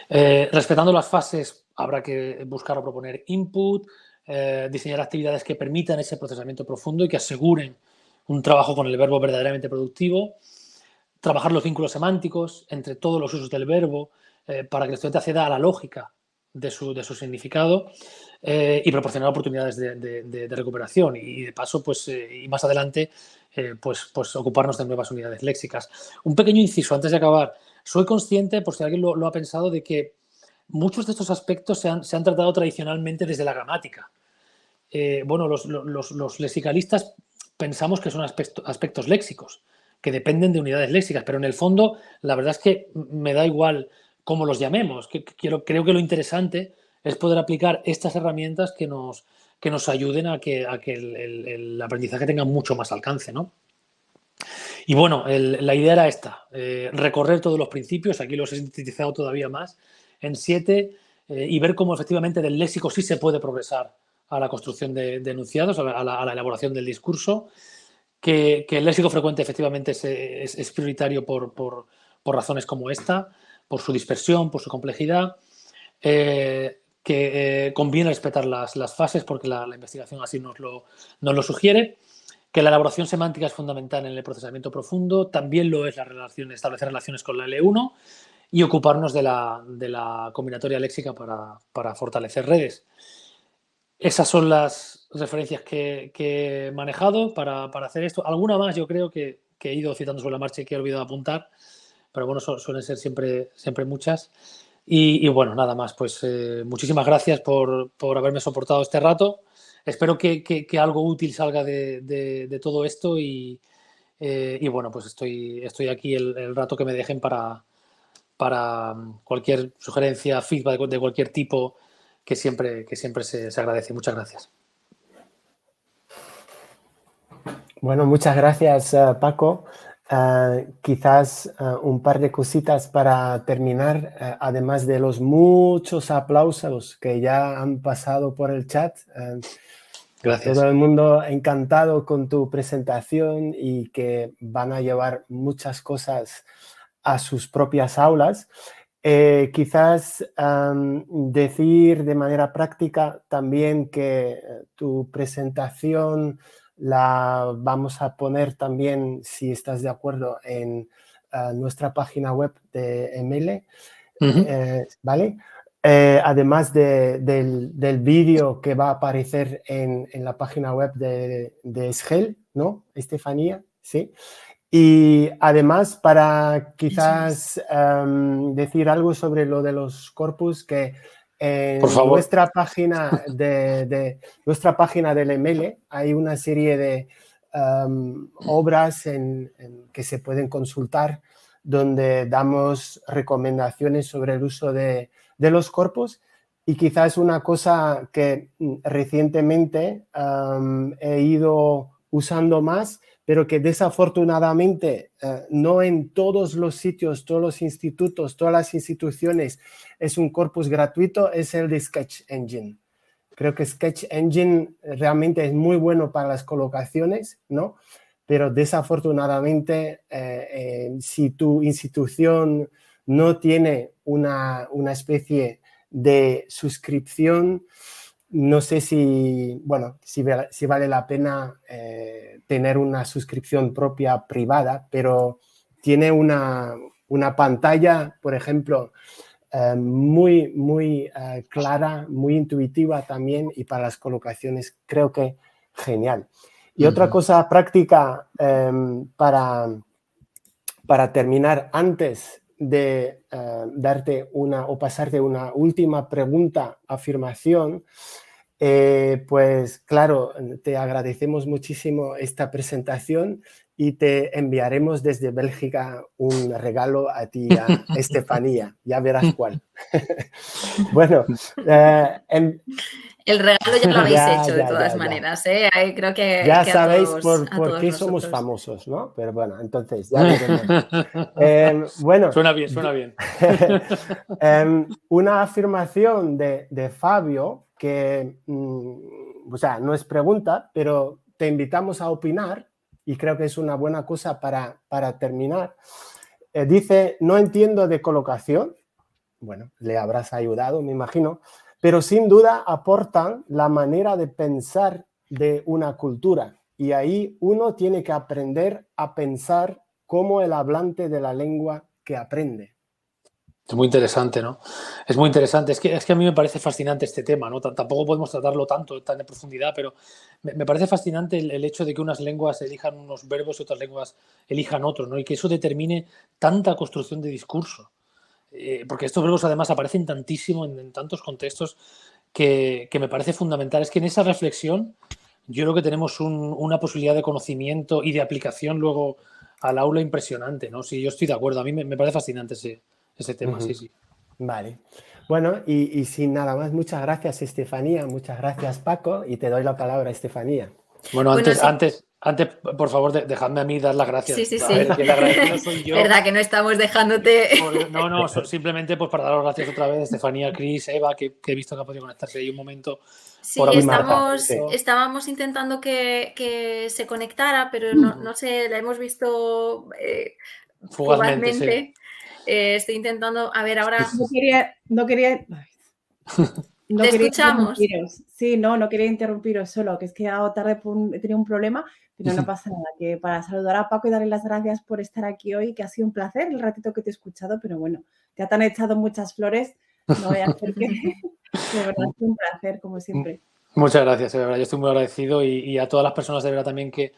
eh, respetando las fases, habrá que buscar o proponer input, eh, diseñar actividades que permitan ese procesamiento profundo y que aseguren un trabajo con el verbo verdaderamente productivo, trabajar los vínculos semánticos entre todos los usos del verbo para que el estudiante acceda a la lógica de su, significado eh, y proporcionar oportunidades de, recuperación y de paso, pues, eh, y más adelante, eh, pues, pues ocuparnos de nuevas unidades léxicas. Un pequeño inciso antes de acabar. Soy consciente, por si alguien lo, ha pensado, de que muchos de estos aspectos se han, tratado tradicionalmente desde la gramática. bueno, los, los, lexicalistas pensamos que son aspectos léxicos, que dependen de unidades léxicas, pero en el fondo la verdad es que me da igual como los llamemos. Que, creo que lo interesante es poder aplicar estas herramientas que nos, que nos ayuden a que, que el, aprendizaje tenga mucho más alcance, Y bueno, la idea era esta, eh, recorrer todos los principios, aquí los he sintetizado todavía más, en siete, eh, y ver cómo efectivamente del léxico sí se puede progresar a la construcción de, enunciados, a la, elaboración del discurso, que, el léxico frecuente efectivamente es, prioritario por, por razones como esta, por su dispersión, por su complejidad, eh, que eh, conviene respetar las, fases porque la, investigación así nos lo, sugiere, que la elaboración semántica es fundamental en el procesamiento profundo, también lo es la relación, establecer relaciones con la L1 y ocuparnos de la, combinatoria léxica para, fortalecer redes. Esas son las referencias que, he manejado para, hacer esto. Alguna más yo creo que, que he ido citando sobre la marcha y que he olvidado apuntar pero bueno, suelen ser siempre, siempre muchas. Y, bueno, nada más, pues eh, muchísimas gracias por, por, haberme soportado este rato. Espero que, que, algo útil salga de, de, todo esto y, eh, y, bueno, pues estoy, estoy aquí el, el rato que me dejen para, para mm, cualquier sugerencia, feedback de cualquier tipo, que siempre, que siempre se, agradece. Muchas gracias. Bueno, muchas gracias, eh, Paco. Ah, quizás ah, un par de cositas para terminar, ah, además de los muchos aplausos que ya han pasado por el chat. Gracias. Todo el mundo encantado con tu presentación y que van a llevar muchas cosas a sus propias aulas. Eh, quizás decir de manera práctica también que eh, tu presentación la vamos a poner también, si estás de acuerdo, en ah, nuestra página web de ML, eh, ¿vale? Eh, además del, vídeo que va a aparecer en, la página web de, de ¿no? Estefanía, ¿sí? Y además, para quizás em, decir algo sobre lo de los corpus, que en nuestra página de, nuestra página del ML hay una serie de um, obras en, que se pueden consultar donde damos recomendaciones sobre el uso de, los cuerpos y quizás una cosa que mm, recientemente um, he ido usando más, pero que desafortunadamente eh, no en todos los sitios, todos los institutos, todas las instituciones es un corpus gratuito, es el de Sketch Engine. Creo que Sketch Engine realmente es muy bueno para las colocaciones, ¿no? Pero desafortunadamente, eh, eh, si tu institución no tiene una, una especie de suscripción, no sé si, bueno, si, vale la pena eh, tener una suscripción propia privada, pero tiene una, pantalla, por ejemplo, eh, muy, muy eh, clara, muy intuitiva también y para las colocaciones creo que genial. Y otra cosa práctica para, para terminar antes de darte una o pasarte una última pregunta, afirmación, eh, pues claro, eh, te agradecemos muchísimo esta presentación y te enviaremos desde Bélgica un regalo a ti, a Estefanía, ya verás cuál. bueno, eh, en, el regalo ya lo habéis hecho, de todas maneras. ¿eh? Creo que, ya sabéis por, por qué somos famosos, ¿no? Pero bueno, entonces, em, bueno. Suena bien, suena bien. Em, una afirmación de, Fabio que, mm, o sea, no es pregunta, pero te invitamos a opinar y creo que es una buena cosa para, para terminar. Eh, dice, no entiendo de colocación. Bueno, le habrás ayudado, me imagino pero sin duda aportan la manera de pensar de una cultura. Y ahí uno tiene que aprender a pensar como el hablante de la lengua que aprende. Es muy interesante, ¿no? Es muy interesante. Es que, a mí me parece fascinante este tema, ¿no? tampoco podemos tratarlo tanto, tan en profundidad, pero me, parece fascinante el, el, hecho de que unas lenguas elijan unos verbos y otras lenguas elijan otros, ¿no? Y que eso determine tanta construcción de discurso. Eh, porque estos verbos además aparecen tantísimo en, tantos contextos que, me parece fundamental. Es que en esa reflexión yo creo que tenemos una posibilidad de conocimiento y de aplicación luego al aula impresionante, ¿no? Sí, yo estoy de acuerdo. A mí me, parece fascinante ese, ese tema, sí, Vale. Bueno, y, sin nada más, muchas gracias Estefanía, muchas gracias Paco y te doy la palabra Estefanía. Bueno, antes, antes, por favor, dejadme a mí dar las gracias. Sí, sí, sí. La Verdad que no estamos dejándote. No, no, simplemente pues para las gracias otra vez, Estefanía, Cris, Eva, que, he visto que ha podido conectarse ahí un momento. Sí, estamos, estábamos intentando que, se conectara, pero no, mm. sé, la hemos visto eh, fugazmente. Eh, estoy intentando, a ver, ahora... No quería... No quería... No Te escuchamos. Sí, no, no quería interrumpiros, solo que es que he quedado tarde, he tenido un problema, pero no pasa nada, que para saludar a Paco y darle las gracias por estar aquí hoy, que ha sido un placer el ratito que te he escuchado, pero bueno, ya te han echado muchas flores, no voy a hacer que... De verdad, es un placer, como mm, siempre. Muchas gracias, de verdad, yo estoy muy agradecido y, a todas las personas de verdad también que,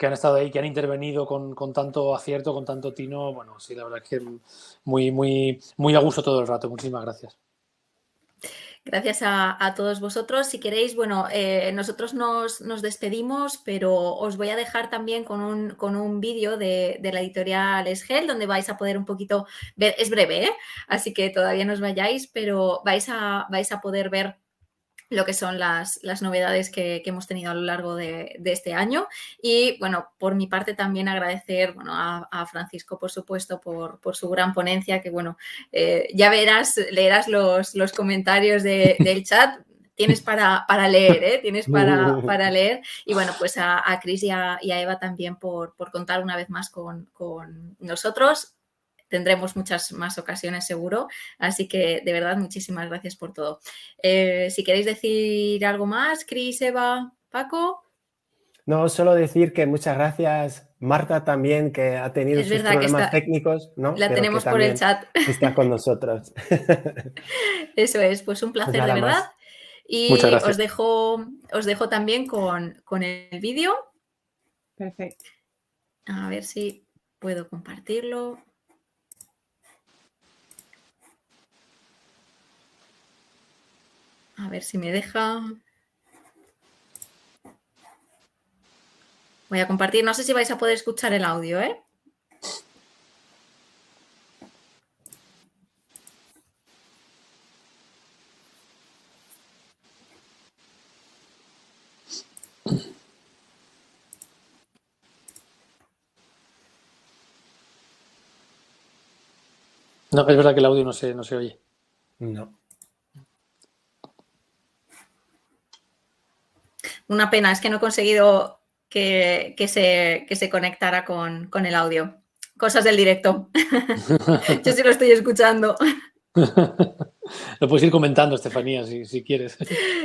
han estado ahí, que han intervenido con, tanto acierto, con tanto tino, bueno, sí, la verdad es que muy, muy, muy a gusto todo el rato, muchísimas gracias. Gracias a, todos vosotros. Si queréis, bueno, eh, nosotros nos, nos, despedimos, pero os voy a dejar también con un, con un vídeo de, de, la editorial Esgel, donde vais a poder un poquito ver, es breve, ¿eh? así que todavía no os vayáis, pero vais a, vais a poder ver lo que son las, las novedades que, hemos tenido a lo largo de, este año. Y bueno, por mi parte también agradecer bueno, a, Francisco, por supuesto, por, por, su gran ponencia, que bueno, eh, ya verás, leerás los, los comentarios de, del chat. Tienes para, para leer, ¿eh? Tienes para, uh. para, leer. Y bueno, pues a, a Cris y, y a, Eva también por, por contar una vez más con, con nosotros tendremos muchas más ocasiones seguro. Así que de verdad, muchísimas gracias por todo. Eh, si queréis decir algo más, Cris, Eva, Paco. No, solo decir que muchas gracias, Marta también, que ha tenido es problemas técnicos, ¿no? La tenemos por el chat. Está con nosotros. Eso es, pues un placer, de verdad. Y os dejo, os dejo también con, con el vídeo. Perfecto. A ver si puedo compartirlo. A ver si me deja. Voy a compartir. No sé si vais a poder escuchar el audio, ¿eh? No, es verdad que el audio no se, no se oye. No. una pena, es que no he conseguido que, se, se, conectara con, el audio. Cosas del directo. Yo sí lo estoy escuchando. Lo puedes ir comentando, Estefanía, si, si, quieres.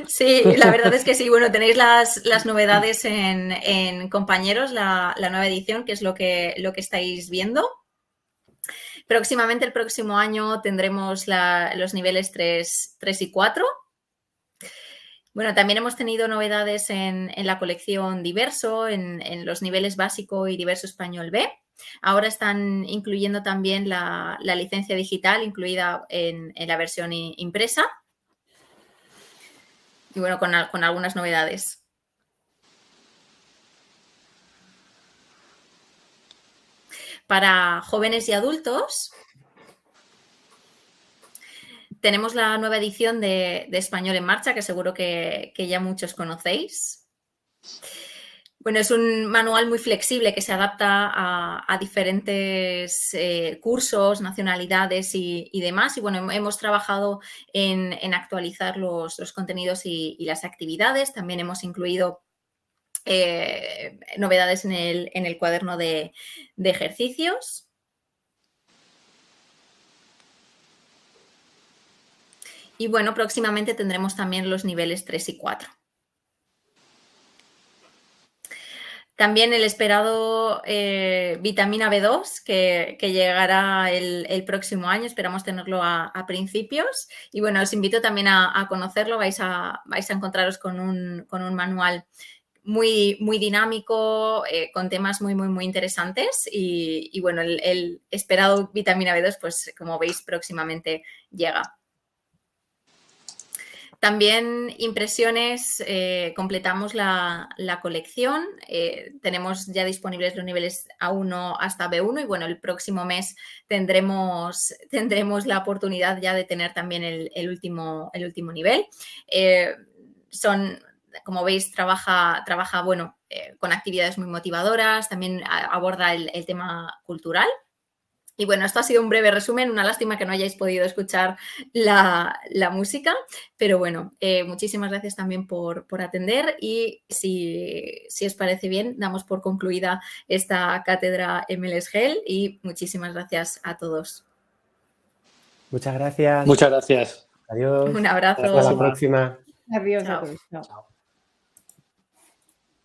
Sí, la verdad es que sí. Bueno, tenéis las, novedades en, Compañeros, la, nueva edición, que es lo que, lo que estáis viendo. Próximamente, el próximo año, tendremos los niveles 3, 3 y 4 bueno, también hemos tenido novedades en, la colección diverso, en, los niveles básico y diverso español B. Ahora están incluyendo también la, licencia digital incluida en, la versión impresa. Y bueno, con algunas novedades. Para jóvenes y adultos, tenemos la nueva edición de, Español en Marcha, que seguro que, ya muchos conocéis. Bueno, es un manual muy flexible que se adapta a, diferentes eh, cursos, nacionalidades y, demás. Y bueno, hemos trabajado en, actualizar los, contenidos y, las actividades. También hemos incluido eh, novedades en el, cuaderno de ejercicios. Y bueno, próximamente tendremos también los niveles 3 y 4. También el esperado eh, vitamina B2 que, llegará el, próximo año, esperamos tenerlo a, principios. Y bueno, os invito también a, conocerlo, vais a, encontraros con un, manual muy, muy dinámico, eh, con temas muy, muy, muy interesantes. Y, bueno, el, el esperado vitamina B2, pues como veis, próximamente llega. También impresiones, eh, completamos la, colección, eh, tenemos ya disponibles los niveles A1 hasta B1 y bueno, el próximo mes tendremos, tendremos la oportunidad ya de tener también el, último, el último nivel. Eh, son, como veis, trabaja, trabaja bueno, con actividades muy motivadoras, también aborda el tema cultural, y bueno, esto ha sido un breve resumen, una lástima que no hayáis podido escuchar la, música, pero bueno, eh, muchísimas gracias también por, atender y si, os parece bien, damos por concluida esta cátedra MLS Gel y muchísimas gracias a todos. Muchas gracias. Muchas gracias. Adiós. Un abrazo. Hasta la próxima. Adiós. Chao.